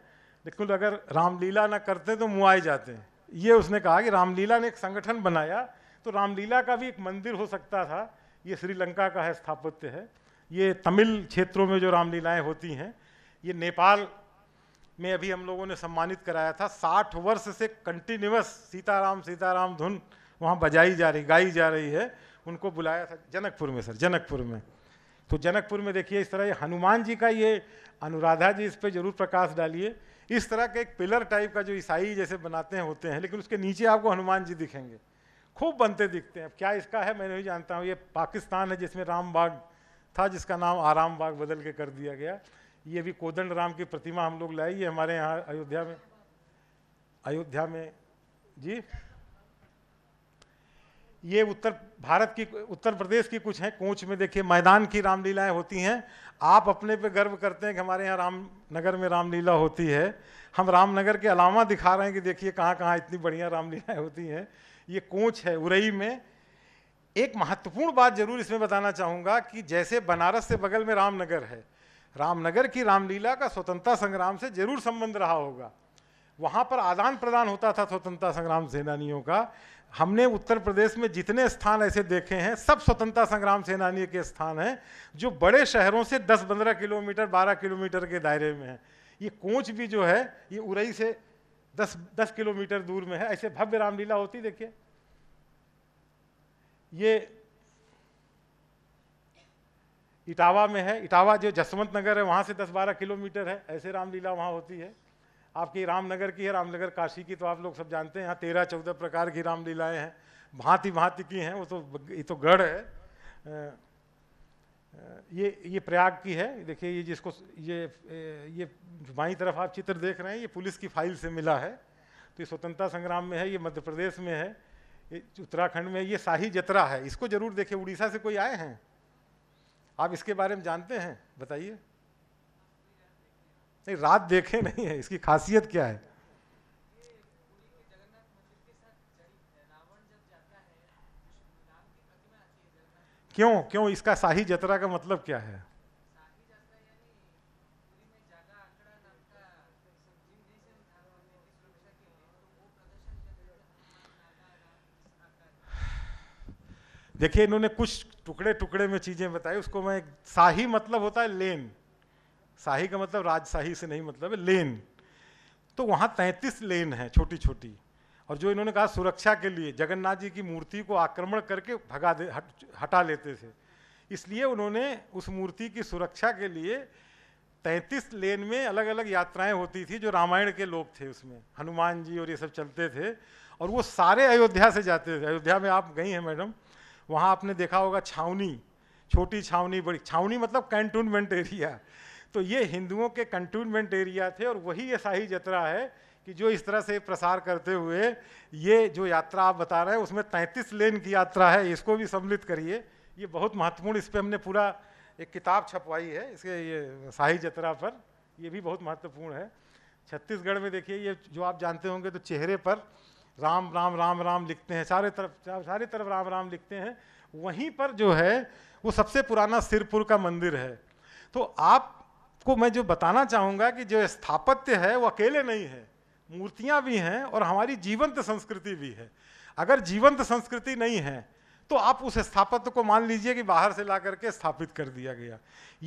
बिल्कुल अगर रामलीला ना करते तो मुँह आए जाते ये उसने कहा कि रामलीला ने एक संगठन बनाया तो रामलीला का भी एक मंदिर हो सकता था ये श्रीलंका का है स्थापत्य है ये तमिल क्षेत्रों में जो रामलीलाएँ होती हैं ये नेपाल में अभी हम लोगों ने सम्मानित कराया था साठ वर्ष से कंटिन्यूस सीताराम सीताराम धुन वहाँ बजाई जा रही गाई जा रही है उनको बुलाया था जनकपुर में सर जनकपुर में तो जनकपुर में देखिए इस तरह ये हनुमान जी का ये अनुराधा जी इस पर जरूर प्रकाश डालिए इस तरह का एक पिलर टाइप का जो ईसाई जैसे बनाते हैं होते हैं लेकिन उसके नीचे आपको हनुमान जी दिखेंगे खूब बनते दिखते हैं अब क्या इसका है मैं नहीं जानता हूँ ये पाकिस्तान है जिसमें राम बाग था जिसका नाम आराम बाग बदल के कर दिया गया ये भी कोदंड राम की प्रतिमा हम लोग लाई है हमारे यहाँ अयोध्या में अयोध्या में जी ये उत्तर भारत की उत्तर प्रदेश की कुछ हैं कोच में देखिए मैदान की रामलीलाएं होती हैं आप अपने पे गर्व करते हैं कि हमारे यहाँ रामनगर में रामलीला होती है हम रामनगर के अलावा दिखा रहे हैं कि देखिए कहाँ कहाँ इतनी बढ़िया रामलीलाएं होती हैं ये कोच है उरई में एक महत्वपूर्ण बात जरूर इसमें बताना चाहूँगा कि जैसे बनारस से बगल में रामनगर है रामनगर की रामलीला का स्वतंत्रता संग्राम से जरूर संबंध रहा होगा वहाँ पर आदान प्रदान होता था स्वतंत्रता संग्राम सेनानियों का हमने उत्तर प्रदेश में जितने स्थान ऐसे देखे हैं सब स्वतंत्रता संग्राम सेनानी के स्थान हैं जो बड़े शहरों से 10-15 किलोमीटर 12 किलोमीटर के दायरे में हैं ये कोच भी जो है ये उरई से 10 10 किलोमीटर दूर में है ऐसे भव्य रामलीला होती देखिए ये इटावा में है इटावा जो जसवंत नगर है वहाँ से दस बारह किलोमीटर है ऐसे रामलीला वहाँ होती है आपकी रामनगर की है रामनगर काशी की तो आप लोग सब जानते हैं यहाँ तेरह चौदह प्रकार की रामलीलाएँ हैं भांति भांति की हैं वो तो ये तो गढ़ है ये ये प्रयाग की है देखिए ये जिसको ये ये बाई तरफ आप चित्र देख रहे हैं ये पुलिस की फाइल से मिला है तो ये स्वतंत्रता संग्राम में है ये मध्य प्रदेश में है उत्तराखंड में ये शाही जतरा है इसको जरूर देखिए उड़ीसा से कोई आए हैं आप इसके बारे में जानते हैं बताइए नहीं रात देखे नहीं है इसकी खासियत क्या है क्यों क्यों इसका शाही जतरा का मतलब क्या है देखिए इन्होंने कुछ टुकड़े टुकड़े में चीजें बताई उसको मैं शाही मतलब होता है लेन शाही का मतलब राजशाही से नहीं मतलब लेन तो वहाँ तैंतीस लेन हैं छोटी छोटी और जो इन्होंने कहा सुरक्षा के लिए जगन्नाथ जी की मूर्ति को आक्रमण करके भगा दे हट, हटा लेते थे इसलिए उन्होंने उस मूर्ति की सुरक्षा के लिए तैंतीस लेन में अलग अलग यात्राएं होती थी जो रामायण के लोग थे उसमें हनुमान जी और ये सब चलते थे और वो सारे अयोध्या से जाते थे अयोध्या में आप गई हैं मैडम वहाँ आपने देखा होगा छावनी छोटी छावनी बड़ी छावनी मतलब कैंटोनमेंट एरिया तो ये हिंदुओं के कंटूनमेंट एरिया थे और वही ये शाही जतरा है कि जो इस तरह से प्रसार करते हुए ये जो यात्रा आप बता रहे हैं उसमें तैंतीस लेन की यात्रा है इसको भी सम्मिलित करिए ये बहुत महत्वपूर्ण इस पर हमने पूरा एक किताब छपवाई है इसके ये शाही जतरा पर ये भी बहुत महत्वपूर्ण है छत्तीसगढ़ में देखिए ये जो आप जानते होंगे तो चेहरे पर राम राम राम राम लिखते हैं सारे तरफ सारे तरफ राम राम लिखते हैं वहीं पर जो है वो सबसे पुराना सिरपुर का मंदिर है तो आप आपको मैं जो बताना चाहूँगा कि जो स्थापत्य है वो अकेले नहीं है मूर्तियाँ भी हैं और हमारी जीवंत संस्कृति भी है अगर जीवंत संस्कृति नहीं है तो आप उस स्थापत्य को मान लीजिए कि बाहर से ला करके स्थापित कर दिया गया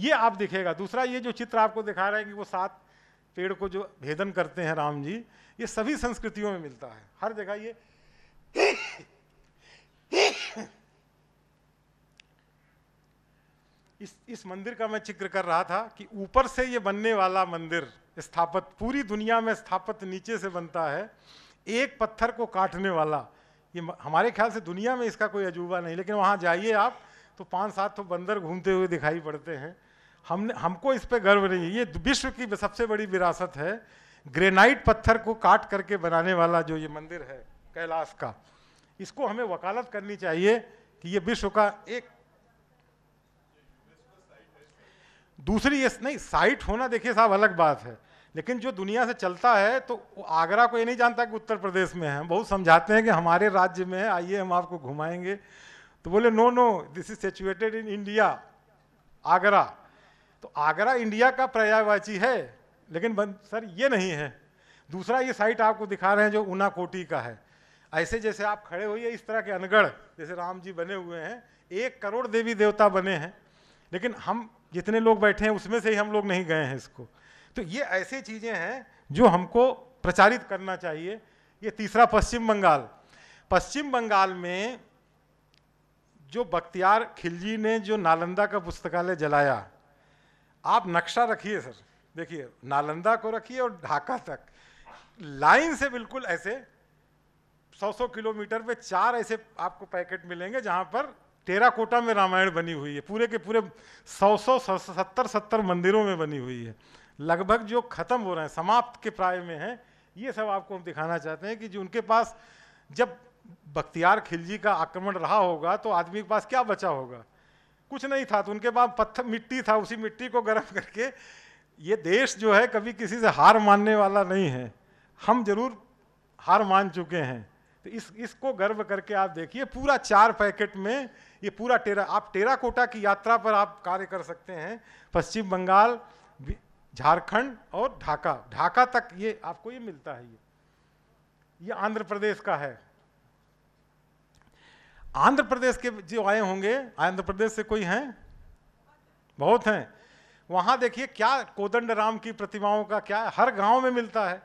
ये आप दिखेगा दूसरा ये जो चित्र आपको दिखा रहे हैं कि वो सात पेड़ को जो भेदन करते हैं राम जी ये सभी संस्कृतियों में मिलता है हर जगह ये इस इस मंदिर का मैं जिक्र कर रहा था कि ऊपर से ये बनने वाला मंदिर स्थापत पूरी दुनिया में स्थापत नीचे से बनता है एक पत्थर को काटने वाला ये हमारे ख्याल से दुनिया में इसका कोई अजूबा नहीं लेकिन वहाँ जाइए आप तो पाँच सात तो बंदर घूमते हुए दिखाई पड़ते हैं हमने हमको इस पर गर्व नहीं है ये विश्व की सबसे बड़ी विरासत है ग्रेनाइट पत्थर को काट करके बनाने वाला जो ये मंदिर है कैलाश का इसको हमें वकालत करनी चाहिए कि ये विश्व का एक दूसरी ये नहीं साइट होना देखिए साहब अलग बात है लेकिन जो दुनिया से चलता है तो आगरा को ये नहीं जानता कि उत्तर प्रदेश में है बहुत समझाते हैं कि हमारे राज्य में है आइए हम आपको घुमाएंगे तो बोले no no this is situated in India Agra तो आगरा इंडिया का पर्यायवाची है लेकिन बन, सर ये नहीं है दूसरा ये साइट आपको दिखा रहे हैं जो ऊना कोटी का है ऐसे जैसे आप खड़े हुए इस तरह के अनगढ़ जैसे राम जी बने हुए हैं एक करोड़ देवी देवता बने हैं लेकिन हम जितने लोग बैठे हैं उसमें से ही हम लोग नहीं गए हैं इसको तो ये ऐसे चीज़ें हैं जो हमको प्रचारित करना चाहिए ये तीसरा पश्चिम बंगाल पश्चिम बंगाल में जो बख्तियार खिलजी ने जो नालंदा का पुस्तकालय जलाया आप नक्शा रखिए सर देखिए नालंदा को रखिए और ढाका तक लाइन से बिल्कुल ऐसे 100 सौ किलोमीटर पे चार ऐसे आपको पैकेट मिलेंगे जहाँ पर कोटा में रामायण बनी हुई है पूरे के पूरे सौ सौ सत्तर सत्तर मंदिरों में बनी हुई है लगभग जो खत्म हो रहे हैं समाप्त के प्राय में हैं ये सब आपको हम दिखाना चाहते हैं कि जो उनके पास जब बख्तियार खिलजी का आक्रमण रहा होगा तो आदमी के पास क्या बचा होगा कुछ नहीं था तो उनके पास पत्थर मिट्टी था उसी मिट्टी को गर्म करके ये देश जो है कभी किसी से हार मानने वाला नहीं है हम जरूर हार मान चुके हैं तो इस इसको गर्व करके आप देखिए पूरा चार पैकेट में ये पूरा टेरा आप टेराकोटा की यात्रा पर आप कार्य कर सकते हैं पश्चिम बंगाल झारखंड और ढाका ढाका तक ये आपको ये मिलता है ये ये आंध्र प्रदेश का है आंध्र प्रदेश के जो आए होंगे आंध्र प्रदेश से कोई हैं बहुत हैं वहाँ देखिए क्या कोदंड राम की प्रतिमाओं का क्या है हर गांव में मिलता है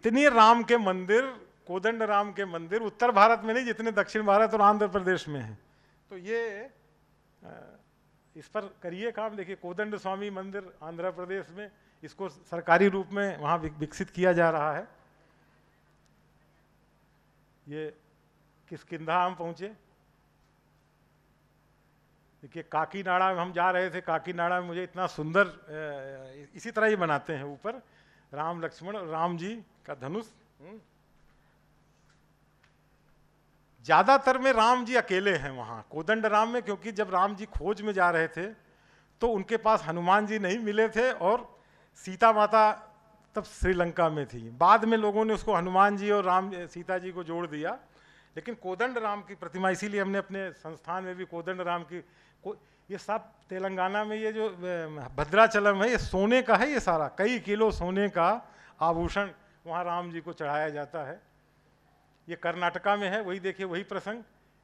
इतने राम के मंदिर कोदंड राम के मंदिर उत्तर भारत में नहीं जितने दक्षिण भारत और आंध्र प्रदेश में हैं तो ये इस पर करिए काम देखिए कोदंड स्वामी मंदिर आंध्र प्रदेश में इसको सरकारी रूप में वहाँ विकसित किया जा रहा है ये किंधा हम पहुँचे देखिए काकीनाड़ा में हम जा रहे थे काकीनाड़ा में मुझे इतना सुंदर इसी तरह ही बनाते हैं ऊपर राम लक्ष्मण राम जी का धनुष हम्म, ज़्यादातर में राम जी अकेले हैं वहाँ कोदंड राम में क्योंकि जब राम जी खोज में जा रहे थे तो उनके पास हनुमान जी नहीं मिले थे और सीता माता तब श्रीलंका में थी बाद में लोगों ने उसको हनुमान जी और राम सीता जी को जोड़ दिया लेकिन कोदंड राम की प्रतिमा इसीलिए हमने अपने संस्थान में भी कोदंड राम की को ये सब तेलंगाना में ये जो भद्राचलम है ये सोने का है ये सारा कई किलो सोने का आभूषण वहाँ राम जी को चढ़ाया जाता है ये कर्नाटका में है वही देखिए वही प्रसंग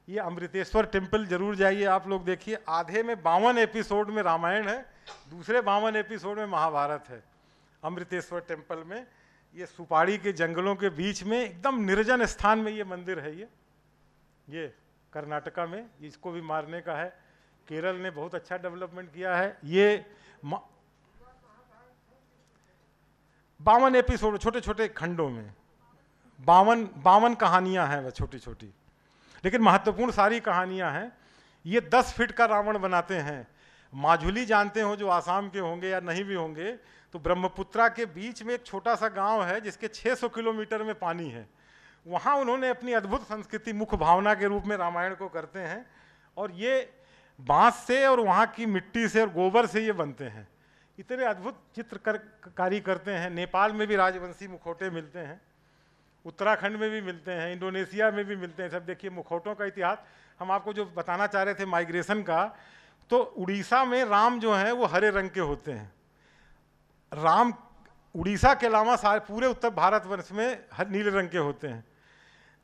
ये अमृतेश्वर टेम्पल जरूर जाइए आप लोग देखिए आधे में बावन एपिसोड में रामायण है दूसरे बावन एपिसोड में महाभारत है अमृतेश्वर टेम्पल में ये सुपाड़ी के जंगलों के बीच में एकदम निर्जन स्थान में ये मंदिर है ये ये कर्नाटका में इसको भी मारने का है केरल ने बहुत अच्छा डेवलपमेंट किया है ये बावन एपिसोड छोटे छोटे खंडों में बावन बावन कहानियाँ हैं वह छोटी छोटी लेकिन महत्वपूर्ण सारी कहानियाँ हैं ये दस फिट का रावण बनाते हैं माझुली जानते हो जो आसाम के होंगे या नहीं भी होंगे तो ब्रह्मपुत्रा के बीच में एक छोटा सा गांव है जिसके 600 किलोमीटर में पानी है वहाँ उन्होंने अपनी अद्भुत संस्कृति मुख्य भावना के रूप में रामायण को करते हैं और ये बांस से और वहाँ की मिट्टी से और गोबर से ये बनते हैं इतने अद्भुत चित्रकारी करते हैं नेपाल में भी राजवंशी मुखोटे मिलते हैं उत्तराखंड में भी मिलते हैं इंडोनेशिया में भी मिलते हैं सब देखिए मुखौटों का इतिहास हम आपको जो बताना चाह रहे थे माइग्रेशन का तो उड़ीसा में राम जो हैं वो हरे रंग के होते हैं राम उड़ीसा के अलावा सारे पूरे उत्तर भारतवर्ष में हर नीले रंग के होते हैं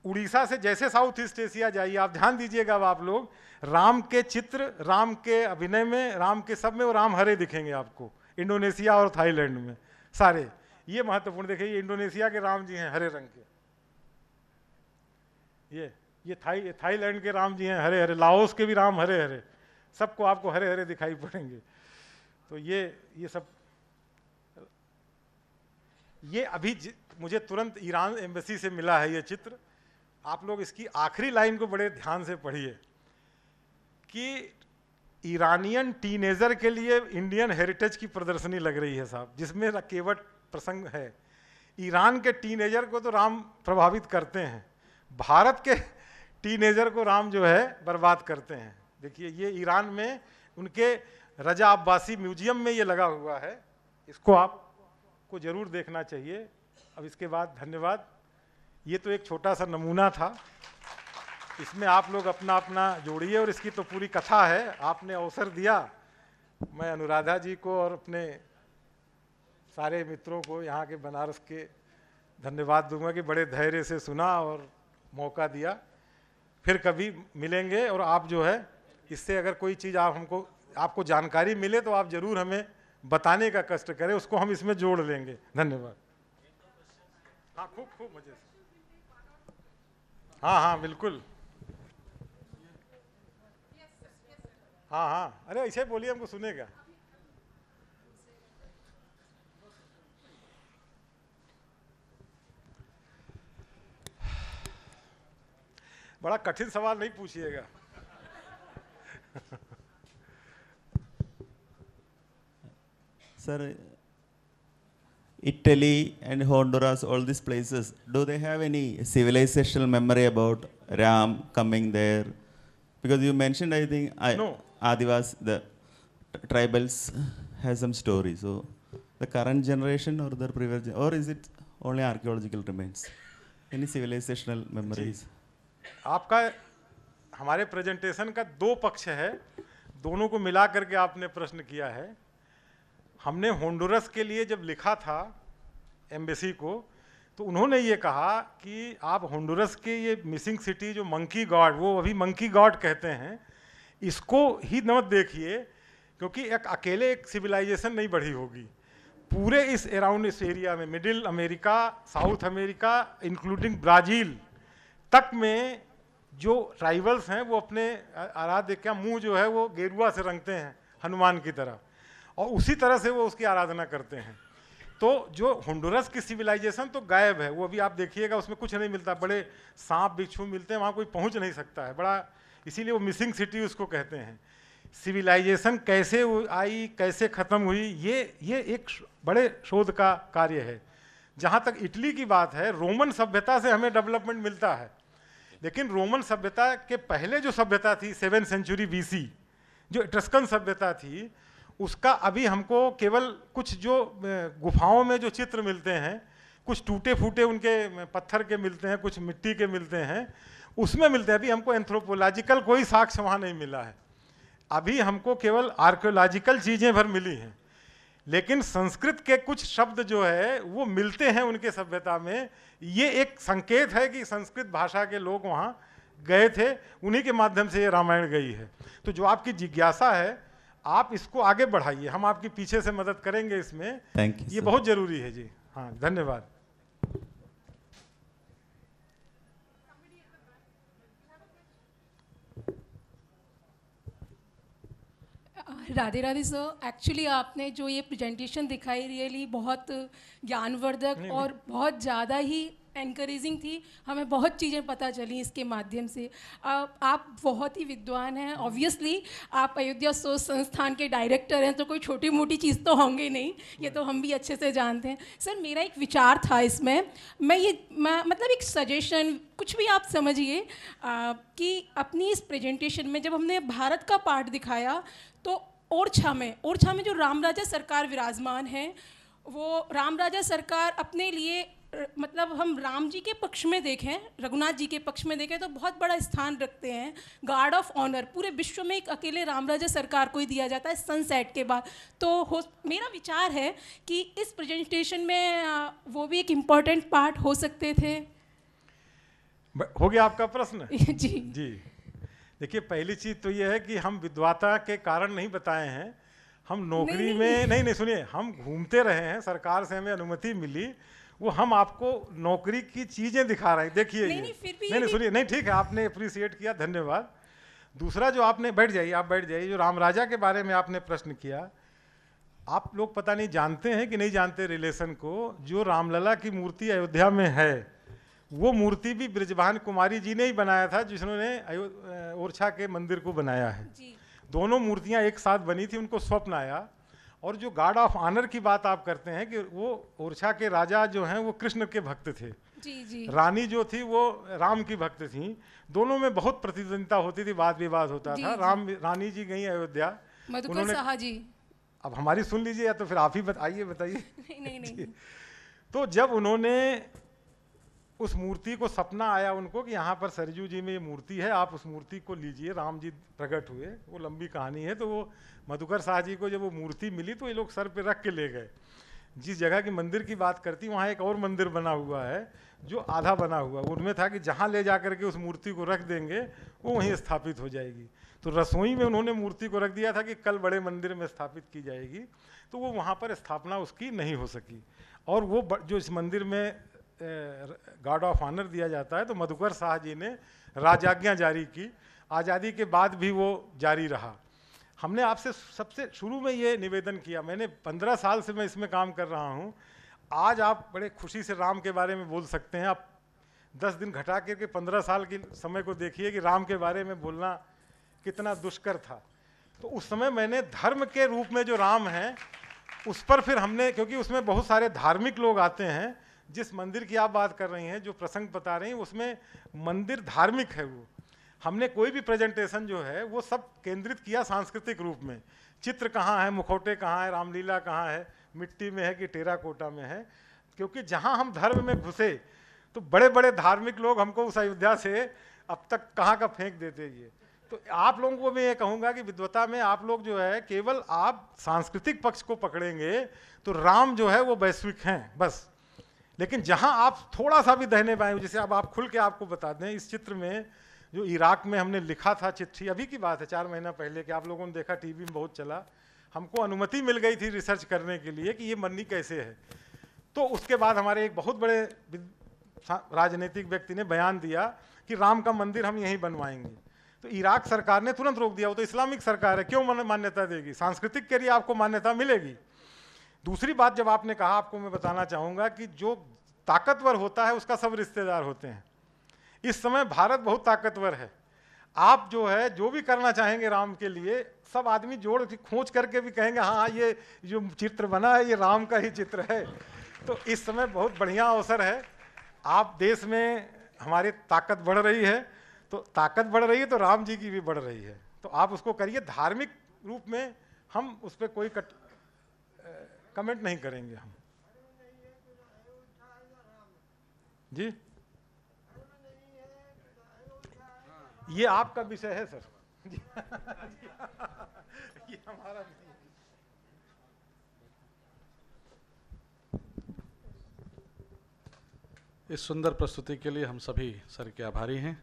उड़ीसा से जैसे साउथ ईस्ट एशिया जाइए आप ध्यान दीजिएगा अब आप लोग राम के चित्र राम के अभिनय में राम के सब में वो राम हरे दिखेंगे आपको इंडोनेशिया और थाईलैंड में सारे ये महत्वपूर्ण देखिए ये इंडोनेशिया के राम जी हैं हरे रंग के ये ये थाई थाईलैंड के राम जी हैं हरे हरे लाओस के भी राम हरे हरे सबको आपको हरे हरे दिखाई पड़ेंगे तो ये ये सब ये अभी मुझे तुरंत ईरान एम्बेसी से मिला है ये चित्र आप लोग इसकी आखिरी लाइन को बड़े ध्यान से पढ़िए कि ईरानियन टीनेजर के लिए इंडियन हेरिटेज की प्रदर्शनी लग रही है साहब जिसमें केवट प्रसंग है ईरान के टीनेजर को तो राम प्रभावित करते हैं भारत के टीनेजर को राम जो है बर्बाद करते हैं देखिए ये ईरान में उनके रजा अब्बासी म्यूजियम में ये लगा हुआ है इसको आप को ज़रूर देखना चाहिए अब इसके बाद धन्यवाद ये तो एक छोटा सा नमूना था इसमें आप लोग अपना अपना जोड़िए और इसकी तो पूरी कथा है आपने अवसर दिया मैं अनुराधा जी को और अपने सारे मित्रों को यहाँ के बनारस के धन्यवाद दूंगा कि बड़े धैर्य से सुना और मौका दिया फिर कभी मिलेंगे और आप जो है इससे अगर कोई चीज़ आप हमको आपको जानकारी मिले तो आप ज़रूर हमें बताने का कष्ट करें उसको हम इसमें जोड़ लेंगे धन्यवाद हाँ खूब खूब मजे से हाँ हाँ बिल्कुल हाँ हाँ अरे ऐसे बोलिए हमको सुनेगा बड़ा कठिन सवाल नहीं पूछिएगा sir Italy and Honduras all this places do they have any civilisational memory about Ram coming there because you mention I think आदिवास the tribals has some story so the current generation or the previous or is it only archaeological remains any civilisational memories आपका हमारे presentation का दो पक्ष है दोनों को मिला करके आपने प्रश्न किया है हमने होंडुरस के लिए जब लिखा था एम्बेसी को तो उन्होंने ये कहा कि आप होंडुरस के ये मिसिंग सिटी जो मंकी गॉड वो अभी मंकी गॉड कहते हैं इसको ही न देखिए क्योंकि एक अकेले एक सिविलाइजेशन नहीं बढ़ी होगी पूरे इस अराउंड इस एरिया में middle America South America including Brazil तक में जो राइवल्स हैं वो अपने आराध्य का मुंह जो है वो गेरुआ से रंगते हैं हनुमान की तरह और उसी तरह से वो उसकी आराधना करते हैं तो जो होंडुरस की सिविलाइजेशन तो गायब है वो अभी आप देखिएगा उसमें कुछ नहीं मिलता बड़े सांप बिच्छू मिलते हैं वहाँ कोई पहुँच नहीं सकता है बड़ा इसीलिए वो मिसिंग सिटी उसको कहते हैं सिविलाइजेशन कैसे आई कैसे ख़त्म हुई ये ये एक बड़े शोध का कार्य है जहाँ तक इटली की बात है रोमन सभ्यता से हमें डेवलपमेंट मिलता है लेकिन रोमन सभ्यता के पहले जो सभ्यता थी सेवन सेंचुरी बी जो इट्रस्कन सभ्यता थी उसका अभी हमको केवल कुछ जो गुफाओं में जो चित्र मिलते हैं कुछ टूटे फूटे उनके पत्थर के मिलते हैं कुछ मिट्टी के मिलते हैं उसमें मिलते हैं अभी हमको एंथ्रोपोलॉजिकल कोई साक्ष्य वहाँ नहीं मिला है अभी हमको केवल आर्कियोलॉजिकल चीज़ें भर मिली हैं लेकिन संस्कृत के कुछ शब्द जो है वो मिलते हैं उनके सभ्यता में ये एक संकेत है कि संस्कृत भाषा के लोग वहाँ गए थे उन्हीं के माध्यम से ये रामायण गई है तो जो आपकी जिज्ञासा है आप इसको आगे बढ़ाइए हम आपकी पीछे से मदद करेंगे इसमें थैंक यू ये बहुत ज़रूरी है जी हाँ धन्यवाद राधे राधे सर एक्चुअली आपने जो ये प्रेजेंटेशन दिखाई रियली बहुत ज्ञानवर्धक और बहुत ज़्यादा ही एनकरेजिंग थी हमें बहुत चीज़ें पता चली इसके माध्यम से आप, आप बहुत ही विद्वान हैं ऑब्वियसली आप अयोध्या सोच संस्थान के डायरेक्टर हैं तो कोई छोटी मोटी चीज़ तो होंगे नहीं ये तो हम भी अच्छे से जानते हैं सर मेरा एक विचार था इसमें मैं ये मैं, मतलब एक सजेशन कुछ भी आप समझिए कि अपनी इस प्रेजेंटेशन में जब हमने भारत का पार्ट दिखाया तो ओरछा में ओरछा में जो राम राजा सरकार विराजमान है वो राम राजा सरकार अपने लिए मतलब हम राम जी के पक्ष में देखें रघुनाथ जी के पक्ष में देखें तो बहुत बड़ा स्थान रखते हैं गार्ड ऑफ ऑनर पूरे विश्व में एक अकेले राम राजा सरकार को ही दिया जाता है सनसेट के बाद तो हो मेरा विचार है कि इस प्रेजेंटेशन में वो भी एक इम्पॉर्टेंट पार्ट हो सकते थे हो गया आपका प्रश्न [laughs] जी जी देखिए पहली चीज तो ये है कि हम विधवाता के कारण नहीं बताए हैं हम नौकरी नहीं, में नहीं नहीं, नहीं सुनिए हम घूमते रहे हैं सरकार से हमें अनुमति मिली वो हम आपको नौकरी की चीजें दिखा रहे हैं देखिए नहीं नहीं सुनिए नहीं ठीक है आपने अप्रिसिएट किया धन्यवाद दूसरा जो आपने बैठ जाइए आप बैठ जाइए जो राम राजा के बारे में आपने प्रश्न किया आप लोग पता नहीं जानते हैं कि नहीं जानते रिलेशन को जो रामलला की मूर्ति अयोध्या में है वो मूर्ति भी ब्रजभान कुमारी जी ने ही बनाया था जिन्होंने ओरछा के मंदिर को बनाया है जी। दोनों मूर्तियां एक साथ बनी थी उनको स्वप्न आया और जो गार्ड ऑफ ऑनर की बात आप करते हैं कि वो ओरछा के राजा जो हैं वो कृष्ण के भक्त थे जी जी रानी जो थी वो राम की भक्त थी दोनों में बहुत प्रतिद्वंदिता होती थी वाद विवाद होता था राम रानी जी गई अयोध्या उन्होंने अब हमारी सुन लीजिए या तो फिर आप ही बताइए बताइए [laughs] नहीं नहीं तो जब उन्होंने उस मूर्ति को सपना आया उनको कि यहाँ पर सरजू जी में ये मूर्ति है आप उस मूर्ति को लीजिए राम जी प्रकट हुए वो लंबी कहानी है तो वो मधुकर शाह जी को जब वो मूर्ति मिली तो ये लोग सर पे रख के ले गए जिस जगह की मंदिर की बात करती वहाँ एक और मंदिर बना हुआ है जो आधा बना हुआ उनमें था कि जहाँ ले जा करके उस मूर्ति को रख देंगे वो वहीं स्थापित हो जाएगी तो रसोई में उन्होंने मूर्ति को रख दिया था कि कल बड़े मंदिर में स्थापित की जाएगी तो वो वहाँ पर स्थापना उसकी नहीं हो सकी और वो जो इस मंदिर में गार्ड ऑफ ऑनर दिया जाता है तो मधुकर शाह जी ने राजाज्ञा जारी की आज़ादी के बाद भी वो जारी रहा हमने आपसे सबसे शुरू में ये निवेदन किया मैंने पंद्रह साल से मैं इसमें काम कर रहा हूँ आज आप बड़े खुशी से राम के बारे में बोल सकते हैं आप दस दिन घटा करके पंद्रह साल के समय को देखिए कि राम के बारे में बोलना कितना दुष्कर था तो उस समय मैंने धर्म के रूप में जो राम हैं उस पर फिर हमने क्योंकि उसमें बहुत सारे धार्मिक लोग आते हैं जिस मंदिर की आप बात कर रही हैं जो प्रसंग बता रही हैं उसमें मंदिर धार्मिक है वो हमने कोई भी प्रेजेंटेशन जो है वो सब केंद्रित किया सांस्कृतिक रूप में चित्र कहाँ है मुखौटे कहाँ है रामलीला कहाँ है मिट्टी में है कि टेरा कोटा में है क्योंकि जहाँ हम धर्म में घुसे तो बड़े बड़े धार्मिक लोग हमको उस अयोध्या से अब तक कहाँ का फेंक देते ये तो आप लोगों को मैं ये कहूँगा कि विद्वता में आप लोग जो है केवल आप सांस्कृतिक पक्ष को पकड़ेंगे तो राम जो है वो वैश्विक हैं बस लेकिन जहां आप थोड़ा सा भी दहने पाए जैसे अब आप खुल के आपको बता दें इस चित्र में जो इराक में हमने लिखा था चिट्ठी अभी की बात है चार महीना पहले कि आप लोगों ने देखा टीवी में बहुत चला हमको अनुमति मिल गई थी रिसर्च करने के लिए कि ये मन्नी कैसे है तो उसके बाद हमारे एक बहुत बड़े राजनीतिक व्यक्ति ने बयान दिया कि राम का मंदिर हम यहीं बनवाएंगे तो इराक सरकार ने तुरंत रोक दिया वो तो इस्लामिक सरकार है क्यों मान्यता देगी सांस्कृतिक के लिए आपको मान्यता मिलेगी दूसरी बात जब आपने कहा आपको मैं बताना चाहूँगा कि जो ताकतवर होता है उसका सब रिश्तेदार होते हैं इस समय भारत बहुत ताकतवर है आप जो है जो भी करना चाहेंगे राम के लिए सब आदमी जोड़ खोज करके भी कहेंगे हाँ, हाँ ये जो चित्र बना है ये राम का ही चित्र है तो इस समय बहुत बढ़िया अवसर है आप देश में हमारी ताकत बढ़ रही है तो ताकत बढ़ रही है तो राम जी की भी बढ़ रही है तो आप उसको करिए धार्मिक रूप में हम उस पर कोई कट कमेंट नहीं करेंगे हम जी ये आपका विषय है सर [laughs] ये हमारा नहीं इस सुंदर प्रस्तुति के लिए हम सभी सर के आभारी हैं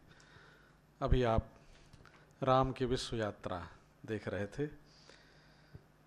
अभी आप राम की विश्व यात्रा देख रहे थे